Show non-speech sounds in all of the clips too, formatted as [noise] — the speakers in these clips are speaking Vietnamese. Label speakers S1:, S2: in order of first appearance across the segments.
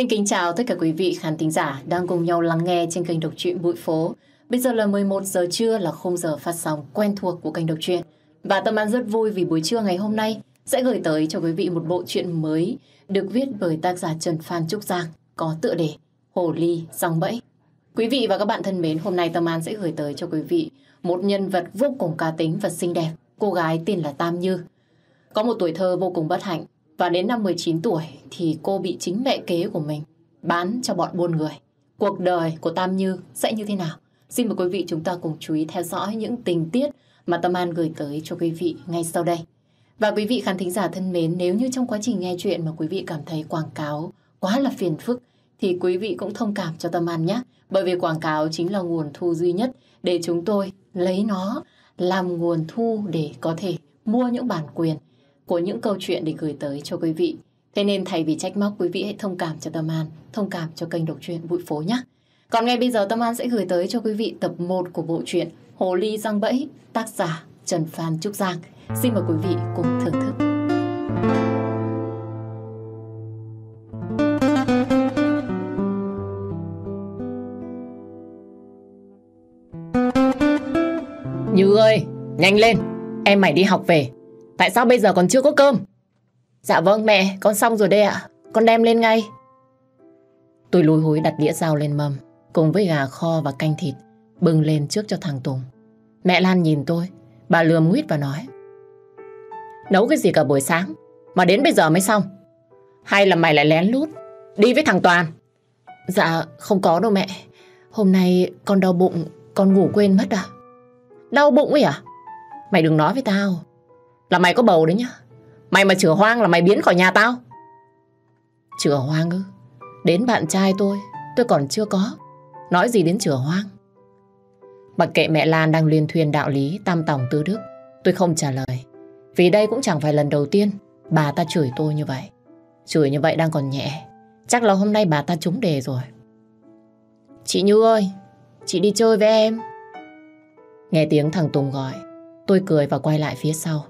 S1: Xin kính chào tất cả quý vị khán thính giả đang cùng nhau lắng nghe trên kênh độc truyện Bụi Phố. Bây giờ là 11 giờ trưa là khung giờ phát sóng quen thuộc của kênh độc truyện. Và Tâm An rất vui vì buổi trưa ngày hôm nay sẽ gửi tới cho quý vị một bộ truyện mới được viết bởi tác giả Trần Phan Trúc Giang có tựa đề Hồ Ly Song Bẫy. Quý vị và các bạn thân mến, hôm nay Tâm An sẽ gửi tới cho quý vị một nhân vật vô cùng cá tính và xinh đẹp, cô gái tên là Tam Như. Có một tuổi thơ vô cùng bất hạnh và đến năm 19 tuổi thì cô bị chính mẹ kế của mình bán cho bọn buôn người. Cuộc đời của Tam Như sẽ như thế nào? Xin mời quý vị chúng ta cùng chú ý theo dõi những tình tiết mà Tâm An gửi tới cho quý vị ngay sau đây. Và quý vị khán thính giả thân mến, nếu như trong quá trình nghe chuyện mà quý vị cảm thấy quảng cáo quá là phiền phức, thì quý vị cũng thông cảm cho Tâm An nhé. Bởi vì quảng cáo chính là nguồn thu duy nhất để chúng tôi lấy nó làm nguồn thu để có thể mua những bản quyền của những câu chuyện để gửi tới cho quý vị. Thế nên thay vì trách móc quý vị hãy thông cảm cho Tâm An, thông cảm cho kênh đọc truyện Bụi Phố nhé. Còn ngay bây giờ Tâm An sẽ gửi tới cho quý vị tập 1 của bộ truyện Hồ Ly Răng Bẫy, tác giả Trần Phan Trúc Giang. Xin mời quý vị cùng thưởng thức. Như ơi, nhanh lên, em mày đi học về, Tại sao bây giờ còn chưa có cơm? Dạ vâng mẹ, con xong rồi đây ạ. Con đem lên ngay. Tôi lùi húi đặt đĩa rau lên mâm, cùng với gà kho và canh thịt, bưng lên trước cho thằng Tùng. Mẹ Lan nhìn tôi, bà lườm nguyết và nói. Nấu cái gì cả buổi sáng, mà đến bây giờ mới xong. Hay là mày lại lén lút, đi với thằng Toàn. Dạ, không có đâu mẹ. Hôm nay con đau bụng, con ngủ quên mất à? Đau bụng ấy à? Mày đừng nói với tao, là mày có bầu đấy nhá. Mày mà chửa hoang là mày biến khỏi nhà tao. Chửa hoang ư? Đến bạn trai tôi, tôi còn chưa có. Nói gì đến chửa hoang? Mặc kệ mẹ Lan đang liên thuyền đạo lý tam tòng tứ đức, tôi không trả lời. Vì đây cũng chẳng phải lần đầu tiên bà ta chửi tôi như vậy. Chửi như vậy đang còn nhẹ. Chắc là hôm nay bà ta trúng đề rồi. Chị Như ơi, chị đi chơi với em. Nghe tiếng thằng Tùng gọi, tôi cười và quay lại phía sau.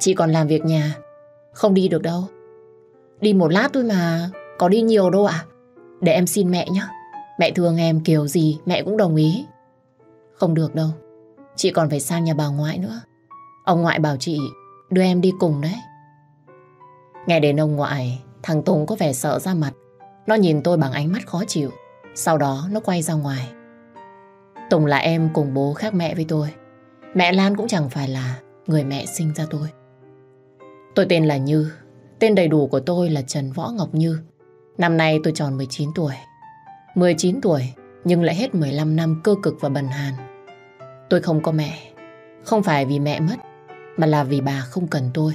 S1: Chị còn làm việc nhà Không đi được đâu Đi một lát thôi mà Có đi nhiều đâu ạ Để em xin mẹ nhé Mẹ thương em kiểu gì mẹ cũng đồng ý Không được đâu Chị còn phải sang nhà bà ngoại nữa Ông ngoại bảo chị đưa em đi cùng đấy Nghe đến ông ngoại Thằng Tùng có vẻ sợ ra mặt Nó nhìn tôi bằng ánh mắt khó chịu Sau đó nó quay ra ngoài Tùng là em cùng bố khác mẹ với tôi Mẹ Lan cũng chẳng phải là người mẹ sinh ra tôi Tôi tên là Như. Tên đầy đủ của tôi là Trần Võ Ngọc Như. Năm nay tôi tròn 19 tuổi. 19 tuổi nhưng lại hết 15 năm cơ cực và bần hàn. Tôi không có mẹ. Không phải vì mẹ mất mà là vì bà không cần tôi.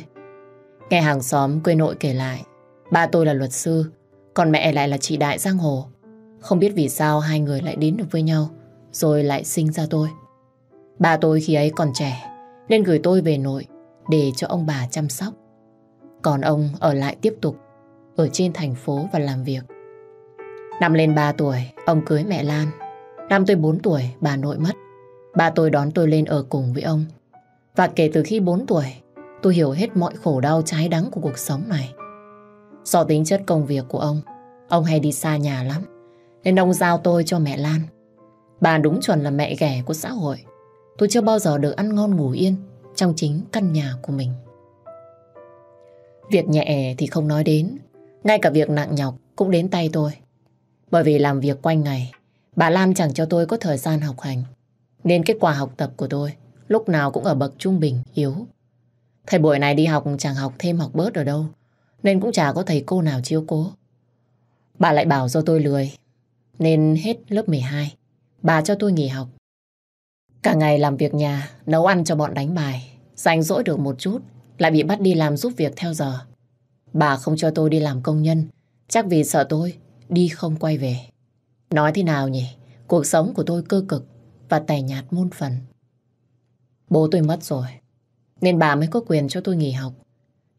S1: Nghe hàng xóm quê nội kể lại ba tôi là luật sư còn mẹ lại là chị đại giang hồ. Không biết vì sao hai người lại đến được với nhau rồi lại sinh ra tôi. Ba tôi khi ấy còn trẻ nên gửi tôi về nội để cho ông bà chăm sóc. Còn ông ở lại tiếp tục ở trên thành phố và làm việc. Năm lên 3 tuổi, ông cưới mẹ Lan. Năm tôi 4 tuổi, bà nội mất. Bà tôi đón tôi lên ở cùng với ông. Và kể từ khi 4 tuổi, tôi hiểu hết mọi khổ đau trái đắng của cuộc sống này. Do tính chất công việc của ông, ông hay đi xa nhà lắm, nên ông giao tôi cho mẹ Lan. Bà đúng chuẩn là mẹ ghẻ của xã hội. Tôi chưa bao giờ được ăn ngon ngủ yên trong chính căn nhà của mình. Việc nhẹ thì không nói đến, ngay cả việc nặng nhọc cũng đến tay tôi. Bởi vì làm việc quanh ngày, bà Lam chẳng cho tôi có thời gian học hành. Nên kết quả học tập của tôi lúc nào cũng ở bậc trung bình, yếu. Thầy buổi này đi học chẳng học thêm học bớt ở đâu, nên cũng chả có thầy cô nào chiếu cố. Bà lại bảo do tôi lười, nên hết lớp 12, bà cho tôi nghỉ học. Cả ngày làm việc nhà, nấu ăn cho bọn đánh bài, rảnh rỗi được một chút, lại bị bắt đi làm giúp việc theo giờ. Bà không cho tôi đi làm công nhân, chắc vì sợ tôi đi không quay về. Nói thế nào nhỉ, cuộc sống của tôi cơ cực và tẻ nhạt môn phần. Bố tôi mất rồi, nên bà mới có quyền cho tôi nghỉ học.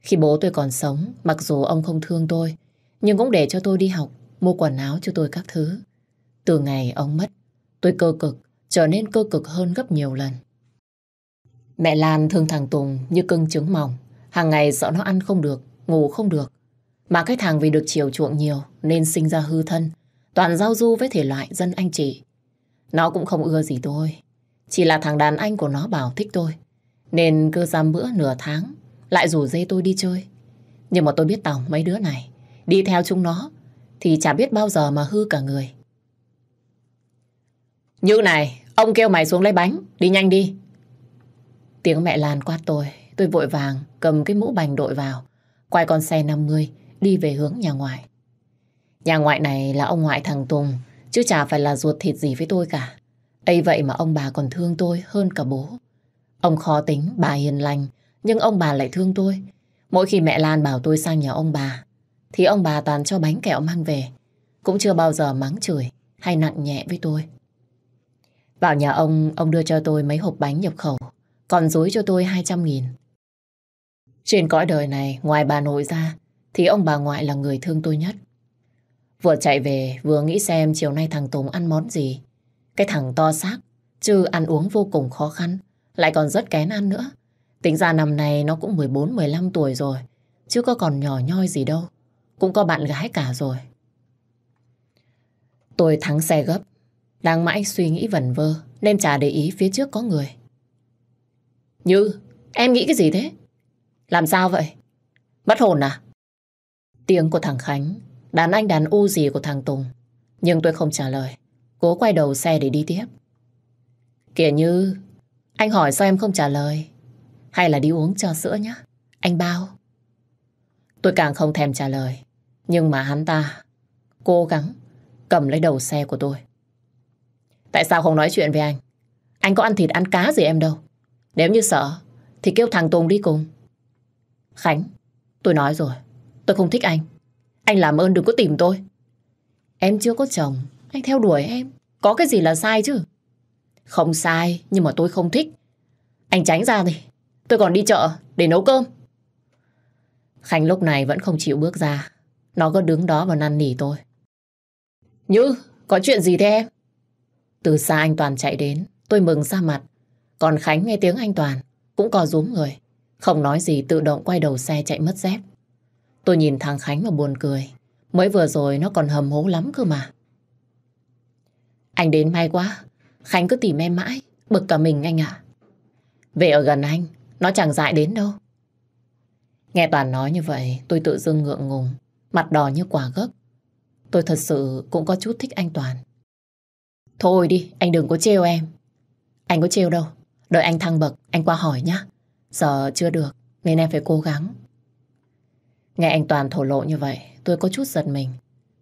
S1: Khi bố tôi còn sống, mặc dù ông không thương tôi, nhưng cũng để cho tôi đi học, mua quần áo cho tôi các thứ. Từ ngày ông mất, tôi cơ cực, trở nên cơ cực hơn gấp nhiều lần. Mẹ Lan thương thằng Tùng như cưng trứng mỏng. Hàng ngày sợ nó ăn không được, ngủ không được. Mà cái thằng vì được chiều chuộng nhiều nên sinh ra hư thân. Toàn giao du với thể loại dân anh chị. Nó cũng không ưa gì tôi. Chỉ là thằng đàn anh của nó bảo thích tôi. Nên cứ giam bữa nửa tháng lại rủ dê tôi đi chơi. Nhưng mà tôi biết tòng mấy đứa này. Đi theo chúng nó thì chả biết bao giờ mà hư cả người. Như này, ông kêu mày xuống lấy bánh, đi nhanh đi. Tiếng mẹ Lan quát tôi, tôi vội vàng cầm cái mũ bành đội vào, quay con xe 50 đi về hướng nhà ngoại. Nhà ngoại này là ông ngoại thằng Tùng, chứ chả phải là ruột thịt gì với tôi cả. ấy vậy mà ông bà còn thương tôi hơn cả bố. Ông khó tính, bà hiền lành, nhưng ông bà lại thương tôi. Mỗi khi mẹ Lan bảo tôi sang nhà ông bà, thì ông bà toàn cho bánh kẹo mang về. Cũng chưa bao giờ mắng chửi hay nặng nhẹ với tôi. Vào nhà ông, ông đưa cho tôi mấy hộp bánh nhập khẩu còn dối cho tôi 200 nghìn. Trên cõi đời này, ngoài bà nội ra, thì ông bà ngoại là người thương tôi nhất. Vừa chạy về, vừa nghĩ xem chiều nay thằng Tùng ăn món gì. Cái thằng to xác, chứ ăn uống vô cùng khó khăn, lại còn rất kén ăn nữa. Tính ra năm nay nó cũng 14-15 tuổi rồi, chứ có còn nhỏ nhoi gì đâu. Cũng có bạn gái cả rồi. Tôi thắng xe gấp, đang mãi suy nghĩ vẩn vơ, nên chả để ý phía trước có người. Như, em nghĩ cái gì thế? Làm sao vậy? mất hồn à? Tiếng của thằng Khánh, đàn anh đàn u gì của thằng Tùng. Nhưng tôi không trả lời. Cố quay đầu xe để đi tiếp. Kìa Như, anh hỏi sao em không trả lời? Hay là đi uống cho sữa nhá? Anh bao. Tôi càng không thèm trả lời. Nhưng mà hắn ta cố gắng cầm lấy đầu xe của tôi. Tại sao không nói chuyện với anh? Anh có ăn thịt ăn cá gì em đâu. Nếu như sợ Thì kêu thằng Tùng đi cùng Khánh Tôi nói rồi Tôi không thích anh Anh làm ơn đừng có tìm tôi Em chưa có chồng Anh theo đuổi em Có cái gì là sai chứ Không sai Nhưng mà tôi không thích Anh tránh ra đi Tôi còn đi chợ Để nấu cơm Khánh lúc này vẫn không chịu bước ra Nó cứ đứng đó và năn nỉ tôi Như Có chuyện gì thế em Từ xa anh Toàn chạy đến Tôi mừng ra mặt còn Khánh nghe tiếng anh Toàn, cũng co rúm người. Không nói gì tự động quay đầu xe chạy mất dép. Tôi nhìn thằng Khánh mà buồn cười. Mới vừa rồi nó còn hầm hố lắm cơ mà. Anh đến may quá. Khánh cứ tìm em mãi. Bực cả mình anh ạ. Về ở gần anh, nó chẳng dại đến đâu. Nghe Toàn nói như vậy, tôi tự dưng ngượng ngùng, mặt đỏ như quả gấc. Tôi thật sự cũng có chút thích anh Toàn. Thôi đi, anh đừng có trêu em. Anh có trêu đâu, Đợi anh thăng bậc, anh qua hỏi nhé. Giờ chưa được, nên em phải cố gắng. Nghe anh Toàn thổ lộ như vậy, tôi có chút giật mình.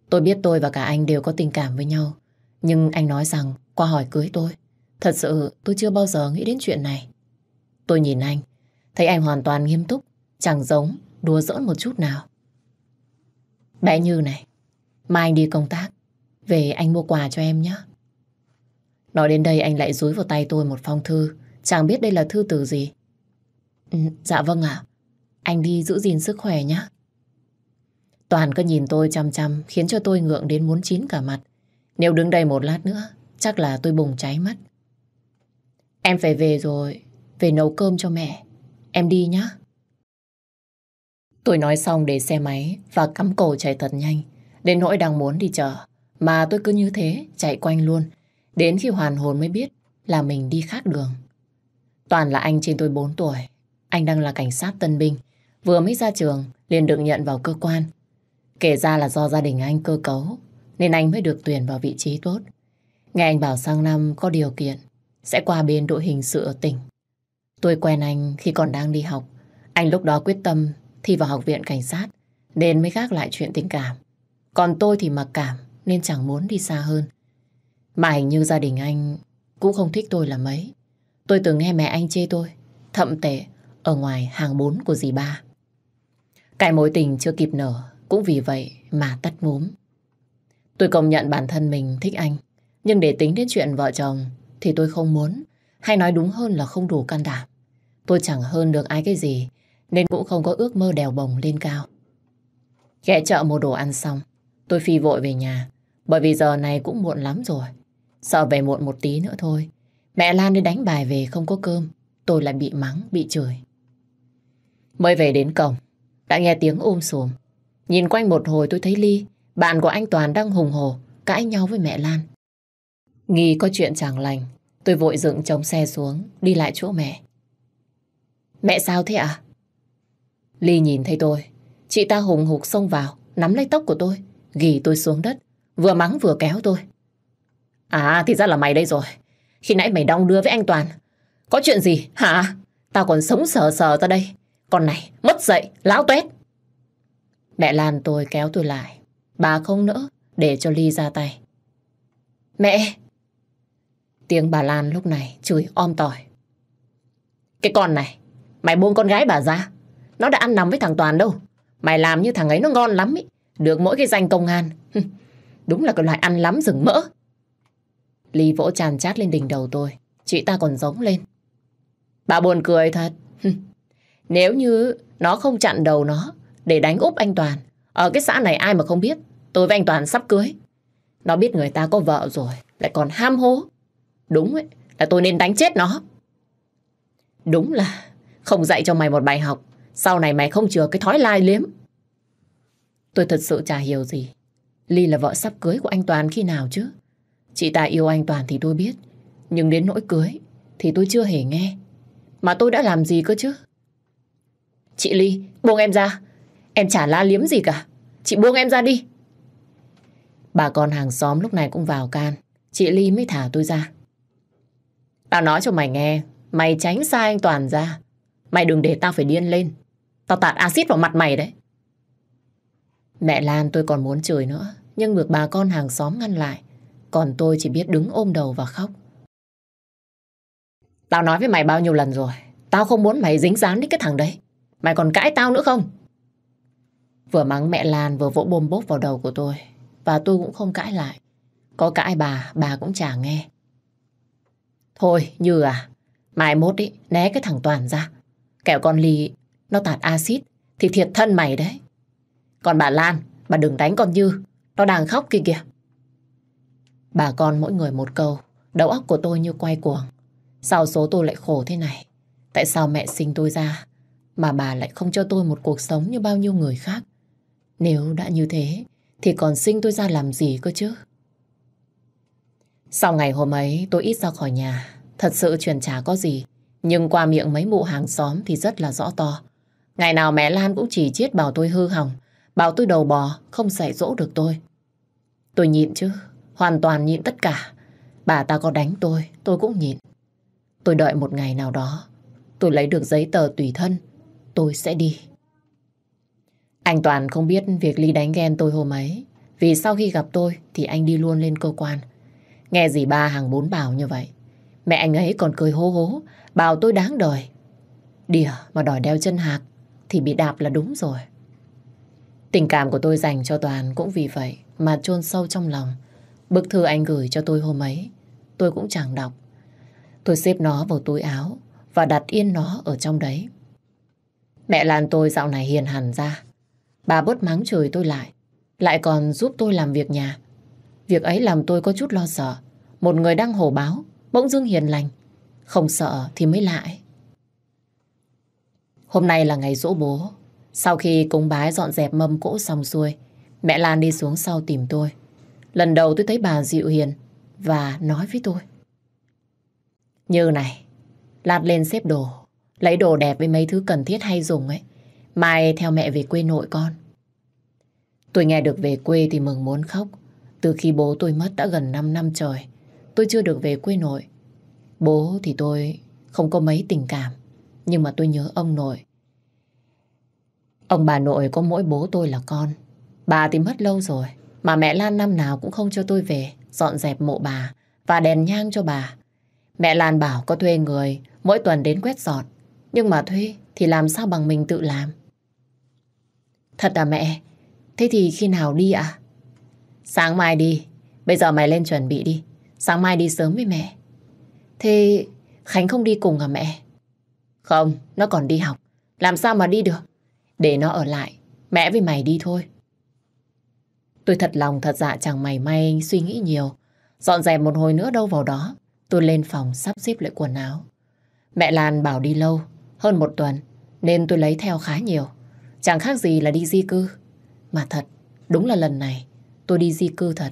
S1: Tôi biết tôi và cả anh đều có tình cảm với nhau. Nhưng anh nói rằng qua hỏi cưới tôi. Thật sự tôi chưa bao giờ nghĩ đến chuyện này. Tôi nhìn anh, thấy anh hoàn toàn nghiêm túc, chẳng giống, đùa giỡn một chút nào. Bé Như này, mai anh đi công tác, về anh mua quà cho em nhé. Nói đến đây anh lại dúi vào tay tôi một phong thư Chàng biết đây là thư từ gì. Ừ, dạ vâng ạ. Anh đi giữ gìn sức khỏe nhé. Toàn cứ nhìn tôi chăm chăm khiến cho tôi ngượng đến muốn chín cả mặt. Nếu đứng đây một lát nữa, chắc là tôi bùng cháy mất. Em phải về rồi, về nấu cơm cho mẹ. Em đi nhá. Tôi nói xong để xe máy và cắm cổ chạy thật nhanh. Đến nỗi đang muốn đi chờ mà tôi cứ như thế chạy quanh luôn. Đến khi hoàn hồn mới biết là mình đi khác đường. Toàn là anh trên tôi 4 tuổi. Anh đang là cảnh sát tân binh. Vừa mới ra trường, liền được nhận vào cơ quan. Kể ra là do gia đình anh cơ cấu, nên anh mới được tuyển vào vị trí tốt. Nghe anh bảo sang năm có điều kiện, sẽ qua bên đội hình sự ở tỉnh. Tôi quen anh khi còn đang đi học. Anh lúc đó quyết tâm thi vào học viện cảnh sát, nên mới gác lại chuyện tình cảm. Còn tôi thì mặc cảm, nên chẳng muốn đi xa hơn. Mà hình như gia đình anh cũng không thích tôi là mấy. Tôi từng nghe mẹ anh chê tôi, thậm tệ, ở ngoài hàng bốn của dì ba. Cái mối tình chưa kịp nở, cũng vì vậy mà tắt múm. Tôi công nhận bản thân mình thích anh, nhưng để tính đến chuyện vợ chồng thì tôi không muốn, hay nói đúng hơn là không đủ can đảm. Tôi chẳng hơn được ai cái gì, nên cũng không có ước mơ đèo bồng lên cao. Ghẹ chợ mua đồ ăn xong, tôi phi vội về nhà, bởi vì giờ này cũng muộn lắm rồi. Sợ về muộn một tí nữa thôi Mẹ Lan đi đánh bài về không có cơm, tôi lại bị mắng, bị chửi. Mới về đến cổng, đã nghe tiếng ôm xùm. Nhìn quanh một hồi tôi thấy Ly, bạn của anh Toàn đang hùng hồ, cãi nhau với mẹ Lan. Nghi có chuyện chẳng lành, tôi vội dựng chống xe xuống, đi lại chỗ mẹ. Mẹ sao thế ạ? À? Ly nhìn thấy tôi, chị ta hùng hục xông vào, nắm lấy tóc của tôi, ghì tôi xuống đất, vừa mắng vừa kéo tôi. À thì ra là mày đây rồi, khi nãy mày đong đưa với anh Toàn. Có chuyện gì hả? Tao còn sống sờ sờ ra đây. Con này, mất dậy, lão tuét. Mẹ Lan tôi kéo tôi lại. Bà không nỡ để cho Ly ra tay. Mẹ! Tiếng bà Lan lúc này chửi om tỏi. Cái con này, mày buông con gái bà ra. Nó đã ăn nằm với thằng Toàn đâu. Mày làm như thằng ấy nó ngon lắm ý. Được mỗi cái danh công an. [laughs] Đúng là cái loại ăn lắm rừng mỡ. Ly vỗ chàn chát lên đỉnh đầu tôi. Chị ta còn giống lên. Bà buồn cười thật. Nếu như nó không chặn đầu nó để đánh úp anh Toàn, ở cái xã này ai mà không biết, tôi với anh Toàn sắp cưới. Nó biết người ta có vợ rồi, lại còn ham hố. Đúng ấy, là tôi nên đánh chết nó. Đúng là không dạy cho mày một bài học, sau này mày không chừa cái thói lai liếm. Tôi thật sự chả hiểu gì. Ly là vợ sắp cưới của anh Toàn khi nào chứ? Chị ta yêu anh Toàn thì tôi biết Nhưng đến nỗi cưới Thì tôi chưa hề nghe Mà tôi đã làm gì cơ chứ Chị Ly buông em ra Em chả la liếm gì cả Chị buông em ra đi Bà con hàng xóm lúc này cũng vào can Chị Ly mới thả tôi ra Tao nói cho mày nghe Mày tránh xa anh Toàn ra Mày đừng để tao phải điên lên Tao tạt axit vào mặt mày đấy Mẹ Lan tôi còn muốn chửi nữa Nhưng được bà con hàng xóm ngăn lại còn tôi chỉ biết đứng ôm đầu và khóc. Tao nói với mày bao nhiêu lần rồi. Tao không muốn mày dính dáng đến cái thằng đấy. Mày còn cãi tao nữa không? Vừa mắng mẹ Lan vừa vỗ bôm bốp vào đầu của tôi. Và tôi cũng không cãi lại. Có cãi bà, bà cũng chả nghe. Thôi, Như à, mai mốt ý, né cái thằng Toàn ra. Kẹo con Ly, nó tạt axit thì thiệt thân mày đấy. Còn bà Lan, bà đừng đánh con Như, nó đang khóc kia kìa. Bà con mỗi người một câu, đầu óc của tôi như quay cuồng. Sao số tôi lại khổ thế này? Tại sao mẹ sinh tôi ra mà bà lại không cho tôi một cuộc sống như bao nhiêu người khác? Nếu đã như thế thì còn sinh tôi ra làm gì cơ chứ? Sau ngày hôm ấy tôi ít ra khỏi nhà, thật sự truyền trả có gì. Nhưng qua miệng mấy mụ hàng xóm thì rất là rõ to. Ngày nào mẹ Lan cũng chỉ chiết bảo tôi hư hỏng, bảo tôi đầu bò, không dạy dỗ được tôi. Tôi nhịn chứ, hoàn toàn nhịn tất cả. Bà ta có đánh tôi, tôi cũng nhịn. Tôi đợi một ngày nào đó, tôi lấy được giấy tờ tùy thân, tôi sẽ đi. Anh Toàn không biết việc Ly đánh ghen tôi hôm ấy, vì sau khi gặp tôi thì anh đi luôn lên cơ quan. Nghe gì ba hàng bốn bảo như vậy, mẹ anh ấy còn cười hố hố, bảo tôi đáng đời. Đỉa mà đòi đeo chân hạc thì bị đạp là đúng rồi. Tình cảm của tôi dành cho Toàn cũng vì vậy mà chôn sâu trong lòng. Bức thư anh gửi cho tôi hôm ấy, tôi cũng chẳng đọc. Tôi xếp nó vào túi áo và đặt yên nó ở trong đấy. Mẹ Lan tôi dạo này hiền hẳn ra. Bà bớt mắng trời tôi lại, lại còn giúp tôi làm việc nhà. Việc ấy làm tôi có chút lo sợ. Một người đang hổ báo, bỗng dưng hiền lành. Không sợ thì mới lại. Hôm nay là ngày dỗ bố. Sau khi cúng bái dọn dẹp mâm cỗ xong xuôi, mẹ Lan đi xuống sau tìm tôi. Lần đầu tôi thấy bà dịu hiền và nói với tôi. Như này, lát lên xếp đồ, lấy đồ đẹp với mấy thứ cần thiết hay dùng ấy. Mai theo mẹ về quê nội con. Tôi nghe được về quê thì mừng muốn khóc. Từ khi bố tôi mất đã gần 5 năm trời, tôi chưa được về quê nội. Bố thì tôi không có mấy tình cảm, nhưng mà tôi nhớ ông nội. Ông bà nội có mỗi bố tôi là con. Bà thì mất lâu rồi. Mà mẹ Lan năm nào cũng không cho tôi về dọn dẹp mộ bà và đèn nhang cho bà. Mẹ Lan bảo có thuê người mỗi tuần đến quét dọn. Nhưng mà thuê thì làm sao bằng mình tự làm. Thật à mẹ? Thế thì khi nào đi ạ? À? Sáng mai đi. Bây giờ mày lên chuẩn bị đi. Sáng mai đi sớm với mẹ. Thế Khánh không đi cùng à mẹ? Không, nó còn đi học. Làm sao mà đi được? Để nó ở lại. Mẹ với mày đi thôi. Tôi thật lòng thật dạ chẳng mày may suy nghĩ nhiều. Dọn dẹp một hồi nữa đâu vào đó. Tôi lên phòng sắp xếp lại quần áo. Mẹ Lan bảo đi lâu, hơn một tuần, nên tôi lấy theo khá nhiều. Chẳng khác gì là đi di cư. Mà thật, đúng là lần này tôi đi di cư thật.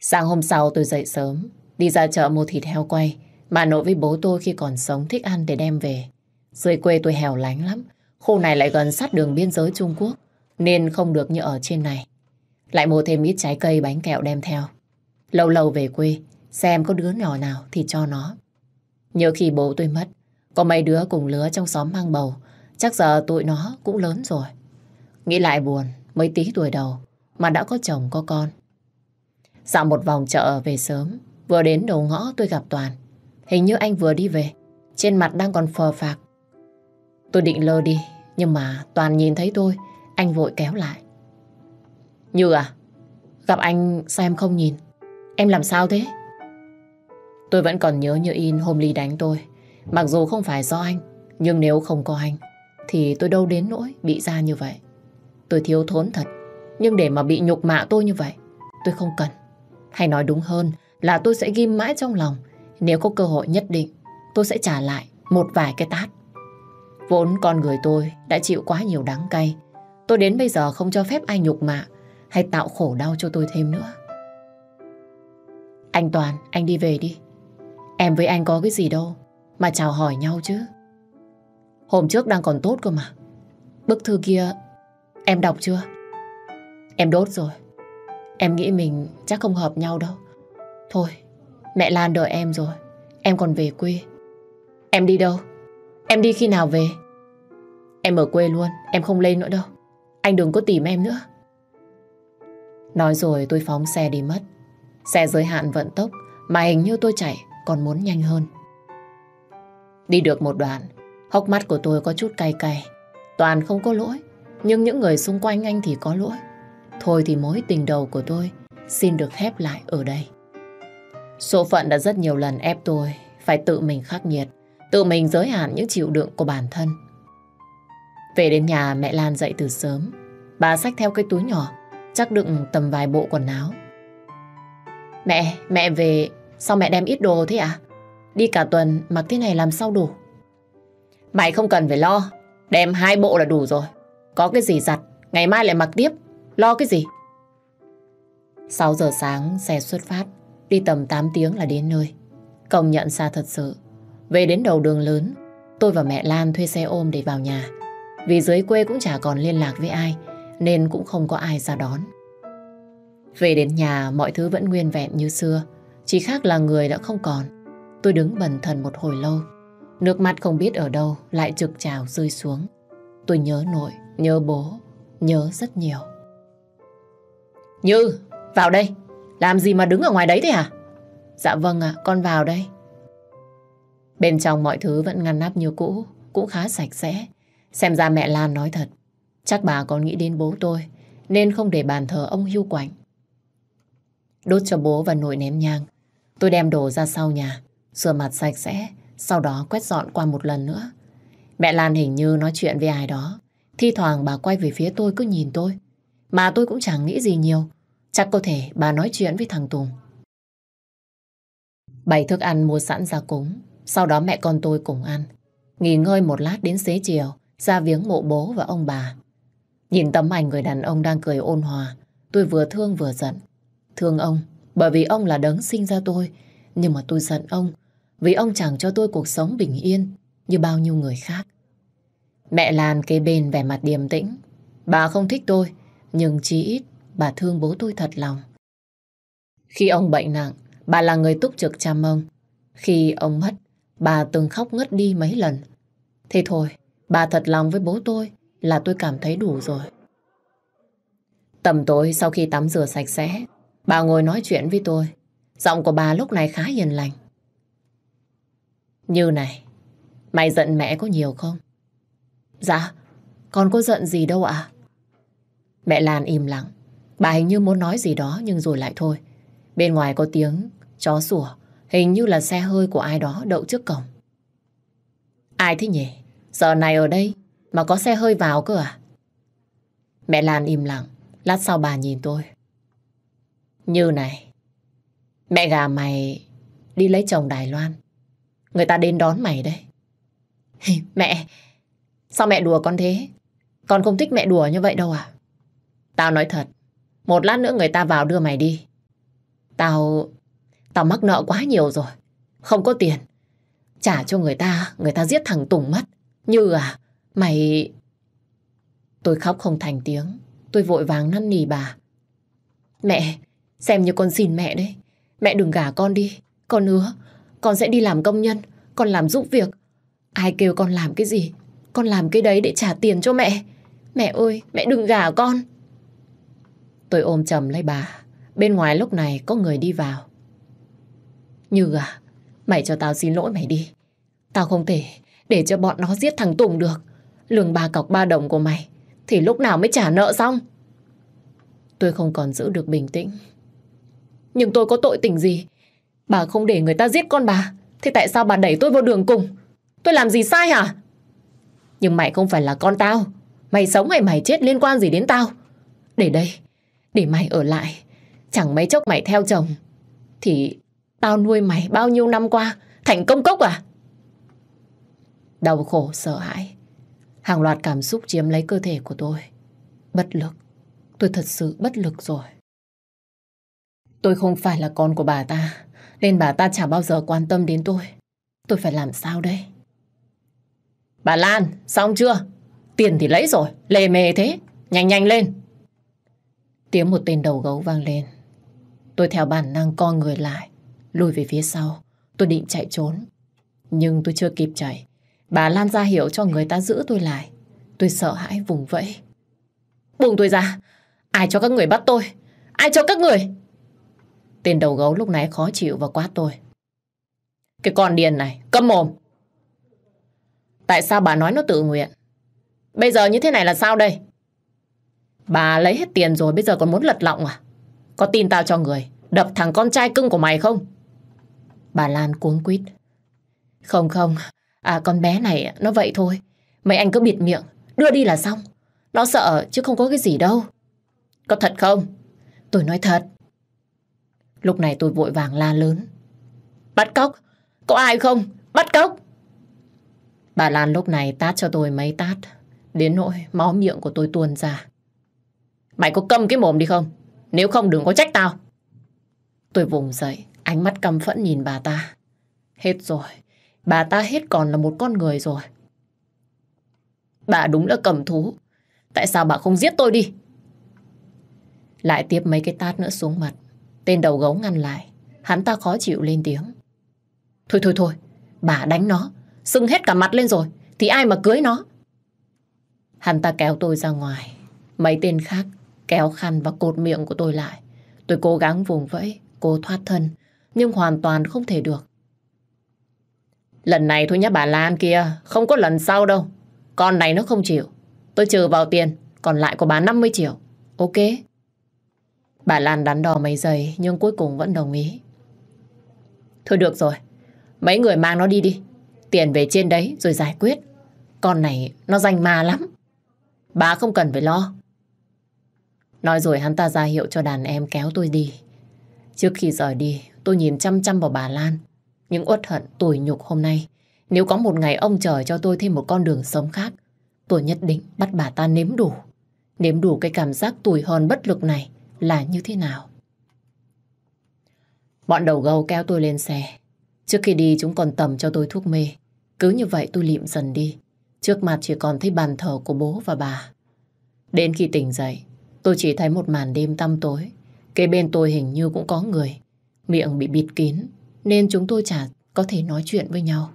S1: Sáng hôm sau tôi dậy sớm, đi ra chợ mua thịt heo quay. mà nội với bố tôi khi còn sống thích ăn để đem về. Dưới quê tôi hẻo lánh lắm, khu này lại gần sát đường biên giới Trung Quốc nên không được như ở trên này. Lại mua thêm ít trái cây bánh kẹo đem theo. Lâu lâu về quê, xem có đứa nhỏ nào thì cho nó. Nhớ khi bố tôi mất, có mấy đứa cùng lứa trong xóm mang bầu, chắc giờ tụi nó cũng lớn rồi. Nghĩ lại buồn, mấy tí tuổi đầu, mà đã có chồng có con. Dạo một vòng chợ về sớm, vừa đến đầu ngõ tôi gặp Toàn. Hình như anh vừa đi về, trên mặt đang còn phờ phạc. Tôi định lơ đi, nhưng mà Toàn nhìn thấy tôi, anh vội kéo lại. Như à, gặp anh sao em không nhìn? Em làm sao thế? Tôi vẫn còn nhớ như in hôm ly đánh tôi. Mặc dù không phải do anh, nhưng nếu không có anh, thì tôi đâu đến nỗi bị ra như vậy. Tôi thiếu thốn thật, nhưng để mà bị nhục mạ tôi như vậy, tôi không cần. Hay nói đúng hơn là tôi sẽ ghim mãi trong lòng. Nếu có cơ hội nhất định, tôi sẽ trả lại một vài cái tát. Vốn con người tôi đã chịu quá nhiều đắng cay, Tôi đến bây giờ không cho phép ai nhục mạ hay tạo khổ đau cho tôi thêm nữa. Anh Toàn, anh đi về đi. Em với anh có cái gì đâu mà chào hỏi nhau chứ. Hôm trước đang còn tốt cơ mà. Bức thư kia em đọc chưa? Em đốt rồi. Em nghĩ mình chắc không hợp nhau đâu. Thôi, mẹ Lan đợi em rồi. Em còn về quê. Em đi đâu? Em đi khi nào về? Em ở quê luôn, em không lên nữa đâu. Anh đừng có tìm em nữa. Nói rồi tôi phóng xe đi mất. Xe giới hạn vận tốc mà hình như tôi chạy còn muốn nhanh hơn. Đi được một đoạn, hốc mắt của tôi có chút cay cay. Toàn không có lỗi, nhưng những người xung quanh anh thì có lỗi. Thôi thì mối tình đầu của tôi xin được khép lại ở đây. Số phận đã rất nhiều lần ép tôi phải tự mình khắc nghiệt, tự mình giới hạn những chịu đựng của bản thân. Về đến nhà mẹ Lan dậy từ sớm. Bà xách theo cái túi nhỏ, chắc đựng tầm vài bộ quần áo. Mẹ, mẹ về, sao mẹ đem ít đồ thế ạ? Đi cả tuần mặc thế này làm sao đủ? Mày không cần phải lo, đem hai bộ là đủ rồi. Có cái gì giặt, ngày mai lại mặc tiếp, lo cái gì? 6 giờ sáng xe xuất phát, đi tầm 8 tiếng là đến nơi. Công nhận xa thật sự. Về đến đầu đường lớn, tôi và mẹ Lan thuê xe ôm để vào nhà. Vì dưới quê cũng chả còn liên lạc với ai Nên cũng không có ai ra đón Về đến nhà mọi thứ vẫn nguyên vẹn như xưa Chỉ khác là người đã không còn Tôi đứng bần thần một hồi lâu Nước mắt không biết ở đâu Lại trực trào rơi xuống Tôi nhớ nội, nhớ bố Nhớ rất nhiều Như, vào đây Làm gì mà đứng ở ngoài đấy thế hả à? Dạ vâng ạ, con vào đây Bên trong mọi thứ vẫn ngăn nắp như cũ Cũng khá sạch sẽ Xem ra mẹ Lan nói thật. Chắc bà còn nghĩ đến bố tôi, nên không để bàn thờ ông hưu quạnh. Đốt cho bố và nội ném nhang. Tôi đem đồ ra sau nhà, rửa mặt sạch sẽ, sau đó quét dọn qua một lần nữa. Mẹ Lan hình như nói chuyện với ai đó. Thi thoảng bà quay về phía tôi cứ nhìn tôi. Mà tôi cũng chẳng nghĩ gì nhiều. Chắc có thể bà nói chuyện với thằng Tùng. Bày thức ăn mua sẵn ra cúng. Sau đó mẹ con tôi cùng ăn. Nghỉ ngơi một lát đến xế chiều ra viếng mộ bố và ông bà. Nhìn tấm ảnh người đàn ông đang cười ôn hòa, tôi vừa thương vừa giận. Thương ông, bởi vì ông là đấng sinh ra tôi, nhưng mà tôi giận ông, vì ông chẳng cho tôi cuộc sống bình yên như bao nhiêu người khác. Mẹ Lan kế bên vẻ mặt điềm tĩnh. Bà không thích tôi, nhưng chí ít bà thương bố tôi thật lòng. Khi ông bệnh nặng, bà là người túc trực chăm ông. Khi ông mất, bà từng khóc ngất đi mấy lần. Thế thôi, Bà thật lòng với bố tôi là tôi cảm thấy đủ rồi. Tầm tối sau khi tắm rửa sạch sẽ, bà ngồi nói chuyện với tôi. Giọng của bà lúc này khá hiền lành. Như này, mày giận mẹ có nhiều không? Dạ, con có giận gì đâu ạ. Mẹ Lan im lặng. Bà hình như muốn nói gì đó nhưng rồi lại thôi. Bên ngoài có tiếng chó sủa, hình như là xe hơi của ai đó đậu trước cổng. Ai thế nhỉ? Giờ này ở đây mà có xe hơi vào cơ à? Mẹ Lan im lặng, lát sau bà nhìn tôi. Như này, mẹ gà mày đi lấy chồng Đài Loan. Người ta đến đón mày đấy. [laughs] mẹ, sao mẹ đùa con thế? Con không thích mẹ đùa như vậy đâu à? Tao nói thật, một lát nữa người ta vào đưa mày đi. Tao, tao mắc nợ quá nhiều rồi, không có tiền. Trả cho người ta, người ta giết thằng Tùng mất. Như à, mày... Tôi khóc không thành tiếng, tôi vội vàng năn nỉ bà. Mẹ, xem như con xin mẹ đấy. Mẹ đừng gả con đi, con hứa, con sẽ đi làm công nhân, con làm giúp việc. Ai kêu con làm cái gì, con làm cái đấy để trả tiền cho mẹ. Mẹ ơi, mẹ đừng gả con. Tôi ôm chầm lấy bà, bên ngoài lúc này có người đi vào. Như à, mày cho tao xin lỗi mày đi. Tao không thể để cho bọn nó giết thằng Tùng được. Lường ba cọc ba đồng của mày thì lúc nào mới trả nợ xong? Tôi không còn giữ được bình tĩnh. Nhưng tôi có tội tình gì? Bà không để người ta giết con bà thì tại sao bà đẩy tôi vô đường cùng? Tôi làm gì sai hả? Nhưng mày không phải là con tao. Mày sống hay mày chết liên quan gì đến tao? Để đây, để mày ở lại. Chẳng mấy chốc mày theo chồng. Thì tao nuôi mày bao nhiêu năm qua, thành công cốc à? Đau khổ, sợ hãi. Hàng loạt cảm xúc chiếm lấy cơ thể của tôi. Bất lực. Tôi thật sự bất lực rồi. Tôi không phải là con của bà ta, nên bà ta chẳng bao giờ quan tâm đến tôi. Tôi phải làm sao đây? Bà Lan, xong chưa? Tiền thì lấy rồi, lề mề thế. Nhanh nhanh lên. Tiếng một tên đầu gấu vang lên. Tôi theo bản năng co người lại, lùi về phía sau. Tôi định chạy trốn. Nhưng tôi chưa kịp chạy Bà Lan ra hiểu cho người ta giữ tôi lại. Tôi sợ hãi vùng vẫy. Buông tôi ra. Ai cho các người bắt tôi? Ai cho các người? Tên đầu gấu lúc nãy khó chịu và quát tôi. Cái con điền này, câm mồm. Tại sao bà nói nó tự nguyện? Bây giờ như thế này là sao đây? Bà lấy hết tiền rồi bây giờ còn muốn lật lọng à? Có tin tao cho người đập thằng con trai cưng của mày không? Bà Lan cuống quýt. Không không, À con bé này nó vậy thôi. Mấy anh cứ bịt miệng, đưa đi là xong. Nó sợ chứ không có cái gì đâu. Có thật không? Tôi nói thật. Lúc này tôi vội vàng la lớn. Bắt cóc! Có ai không? Bắt cóc! Bà Lan lúc này tát cho tôi mấy tát. Đến nỗi máu miệng của tôi tuôn ra. Mày có câm cái mồm đi không? Nếu không đừng có trách tao. Tôi vùng dậy, ánh mắt căm phẫn nhìn bà ta. Hết rồi, bà ta hết còn là một con người rồi. Bà đúng là cầm thú. Tại sao bà không giết tôi đi? Lại tiếp mấy cái tát nữa xuống mặt. Tên đầu gấu ngăn lại. Hắn ta khó chịu lên tiếng. Thôi thôi thôi, bà đánh nó. Sưng hết cả mặt lên rồi. Thì ai mà cưới nó? Hắn ta kéo tôi ra ngoài. Mấy tên khác kéo khăn và cột miệng của tôi lại. Tôi cố gắng vùng vẫy, cố thoát thân. Nhưng hoàn toàn không thể được. Lần này thôi nhá bà Lan kia, không có lần sau đâu. Con này nó không chịu. Tôi trừ vào tiền, còn lại của bà 50 triệu. Ok. Bà Lan đắn đo mấy giây nhưng cuối cùng vẫn đồng ý. Thôi được rồi, mấy người mang nó đi đi. Tiền về trên đấy rồi giải quyết. Con này nó danh ma lắm. Bà không cần phải lo. Nói rồi hắn ta ra hiệu cho đàn em kéo tôi đi. Trước khi rời đi, tôi nhìn chăm chăm vào bà Lan những uất hận tủi nhục hôm nay. Nếu có một ngày ông trời cho tôi thêm một con đường sống khác, tôi nhất định bắt bà ta nếm đủ. Nếm đủ cái cảm giác tủi hờn bất lực này là như thế nào. Bọn đầu gâu kéo tôi lên xe. Trước khi đi chúng còn tầm cho tôi thuốc mê. Cứ như vậy tôi lịm dần đi. Trước mặt chỉ còn thấy bàn thờ của bố và bà. Đến khi tỉnh dậy, tôi chỉ thấy một màn đêm tăm tối. Kế bên tôi hình như cũng có người. Miệng bị bịt kín, nên chúng tôi chả có thể nói chuyện với nhau.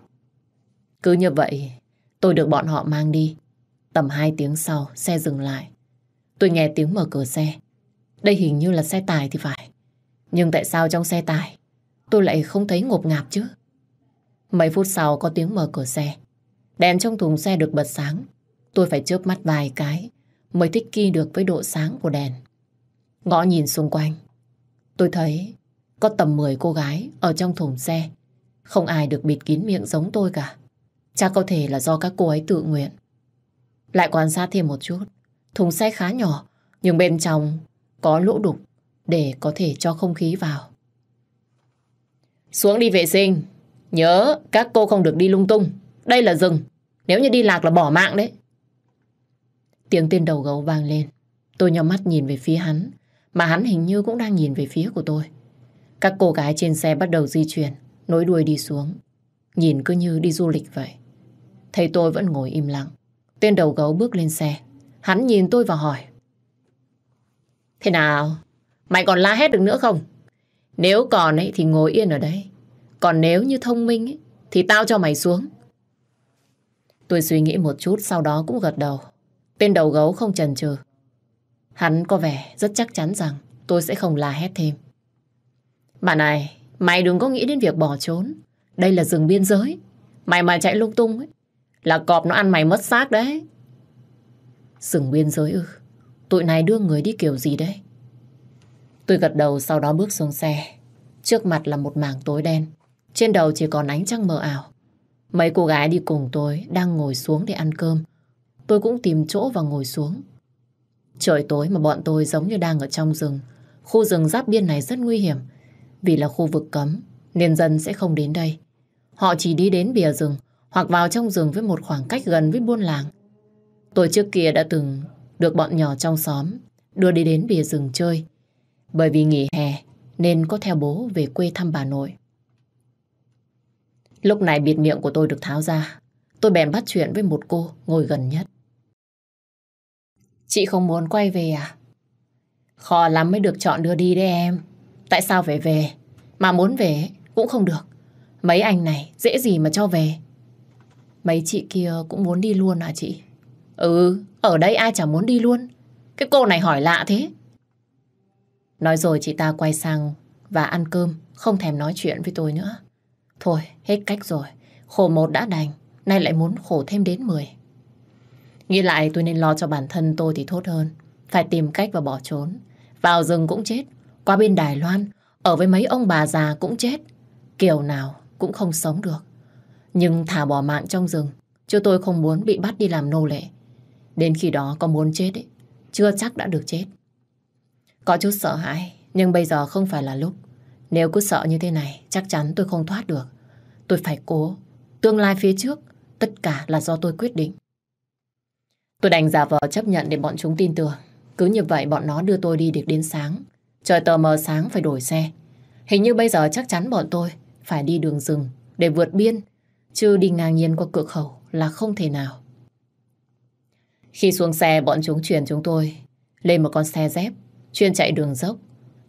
S1: Cứ như vậy, tôi được bọn họ mang đi. Tầm 2 tiếng sau, xe dừng lại. Tôi nghe tiếng mở cửa xe. Đây hình như là xe tải thì phải. Nhưng tại sao trong xe tải tôi lại không thấy ngộp ngạp chứ? Mấy phút sau có tiếng mở cửa xe. Đèn trong thùng xe được bật sáng. Tôi phải chớp mắt vài cái mới thích nghi được với độ sáng của đèn. Ngõ nhìn xung quanh. Tôi thấy có tầm 10 cô gái ở trong thùng xe. Không ai được bịt kín miệng giống tôi cả. Chắc có thể là do các cô ấy tự nguyện. Lại quan sát thêm một chút. Thùng xe khá nhỏ, nhưng bên trong có lỗ đục để có thể cho không khí vào. Xuống đi vệ sinh. Nhớ, các cô không được đi lung tung. Đây là rừng. Nếu như đi lạc là bỏ mạng đấy. Tiếng tên đầu gấu vang lên. Tôi nhắm mắt nhìn về phía hắn, mà hắn hình như cũng đang nhìn về phía của tôi. Các cô gái trên xe bắt đầu di chuyển, nối đuôi đi xuống. Nhìn cứ như đi du lịch vậy. Thấy tôi vẫn ngồi im lặng. Tên đầu gấu bước lên xe. Hắn nhìn tôi và hỏi. Thế nào? Mày còn la hét được nữa không? Nếu còn ấy thì ngồi yên ở đây. Còn nếu như thông minh ấy, thì tao cho mày xuống. Tôi suy nghĩ một chút sau đó cũng gật đầu. Tên đầu gấu không chần chừ. Hắn có vẻ rất chắc chắn rằng tôi sẽ không la hét thêm. Mà này, mày đừng có nghĩ đến việc bỏ trốn. Đây là rừng biên giới. Mày mà chạy lung tung ấy, là cọp nó ăn mày mất xác đấy. Rừng biên giới ư, ừ. tụi này đưa người đi kiểu gì đấy? Tôi gật đầu sau đó bước xuống xe. Trước mặt là một mảng tối đen, trên đầu chỉ còn ánh trăng mờ ảo. Mấy cô gái đi cùng tôi đang ngồi xuống để ăn cơm. Tôi cũng tìm chỗ và ngồi xuống. Trời tối mà bọn tôi giống như đang ở trong rừng. Khu rừng giáp biên này rất nguy hiểm. Vì là khu vực cấm, nên dân sẽ không đến đây. Họ chỉ đi đến bìa rừng hoặc vào trong rừng với một khoảng cách gần với buôn làng. Tôi trước kia đã từng được bọn nhỏ trong xóm đưa đi đến bìa rừng chơi. Bởi vì nghỉ hè nên có theo bố về quê thăm bà nội. Lúc này biệt miệng của tôi được tháo ra. Tôi bèn bắt chuyện với một cô ngồi gần nhất. Chị không muốn quay về à? Khó lắm mới được chọn đưa đi đấy em. Tại sao phải về? Mà muốn về cũng không được. Mấy anh này dễ gì mà cho về. Mấy chị kia cũng muốn đi luôn à chị? Ừ, ở đây ai chả muốn đi luôn. Cái cô này hỏi lạ thế. Nói rồi chị ta quay sang và ăn cơm, không thèm nói chuyện với tôi nữa. Thôi, hết cách rồi. Khổ một đã đành, nay lại muốn khổ thêm đến mười. Nghĩ lại tôi nên lo cho bản thân tôi thì tốt hơn. Phải tìm cách và bỏ trốn. Vào rừng cũng chết, qua bên Đài Loan, ở với mấy ông bà già cũng chết. Kiểu nào cũng không sống được. Nhưng thả bỏ mạng trong rừng, chứ tôi không muốn bị bắt đi làm nô lệ. Đến khi đó có muốn chết ấy, chưa chắc đã được chết. Có chút sợ hãi, nhưng bây giờ không phải là lúc. Nếu cứ sợ như thế này, chắc chắn tôi không thoát được. Tôi phải cố. Tương lai phía trước, tất cả là do tôi quyết định. Tôi đành giả vờ chấp nhận để bọn chúng tin tưởng. Cứ như vậy bọn nó đưa tôi đi được đến sáng. Trời tờ mờ sáng phải đổi xe. Hình như bây giờ chắc chắn bọn tôi phải đi đường rừng để vượt biên, chứ đi ngang nhiên qua cửa khẩu là không thể nào. Khi xuống xe, bọn chúng chuyển chúng tôi lên một con xe dép, chuyên chạy đường dốc.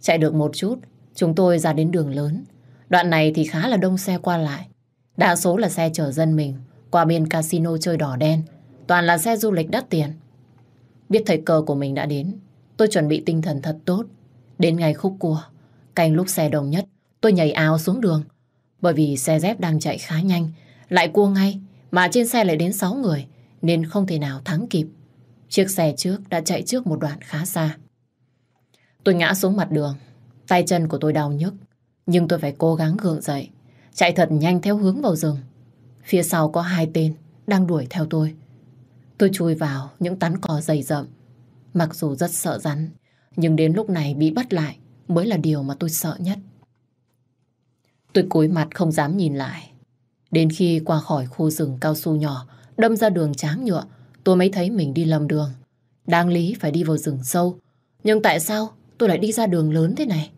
S1: Chạy được một chút, chúng tôi ra đến đường lớn. Đoạn này thì khá là đông xe qua lại. Đa số là xe chở dân mình, qua bên casino chơi đỏ đen, toàn là xe du lịch đắt tiền. Biết thời cơ của mình đã đến, tôi chuẩn bị tinh thần thật tốt, Đến ngay khúc cua, canh lúc xe đồng nhất, tôi nhảy áo xuống đường. Bởi vì xe dép đang chạy khá nhanh, lại cua ngay, mà trên xe lại đến 6 người, nên không thể nào thắng kịp. Chiếc xe trước đã chạy trước một đoạn khá xa. Tôi ngã xuống mặt đường, tay chân của tôi đau nhức, nhưng tôi phải cố gắng gượng dậy, chạy thật nhanh theo hướng vào rừng. Phía sau có hai tên đang đuổi theo tôi. Tôi chui vào những tán cỏ dày rậm, mặc dù rất sợ rắn, nhưng đến lúc này bị bắt lại mới là điều mà tôi sợ nhất. Tôi cúi mặt không dám nhìn lại. Đến khi qua khỏi khu rừng cao su nhỏ, đâm ra đường tráng nhựa, tôi mới thấy mình đi lầm đường. Đáng lý phải đi vào rừng sâu. Nhưng tại sao tôi lại đi ra đường lớn thế này?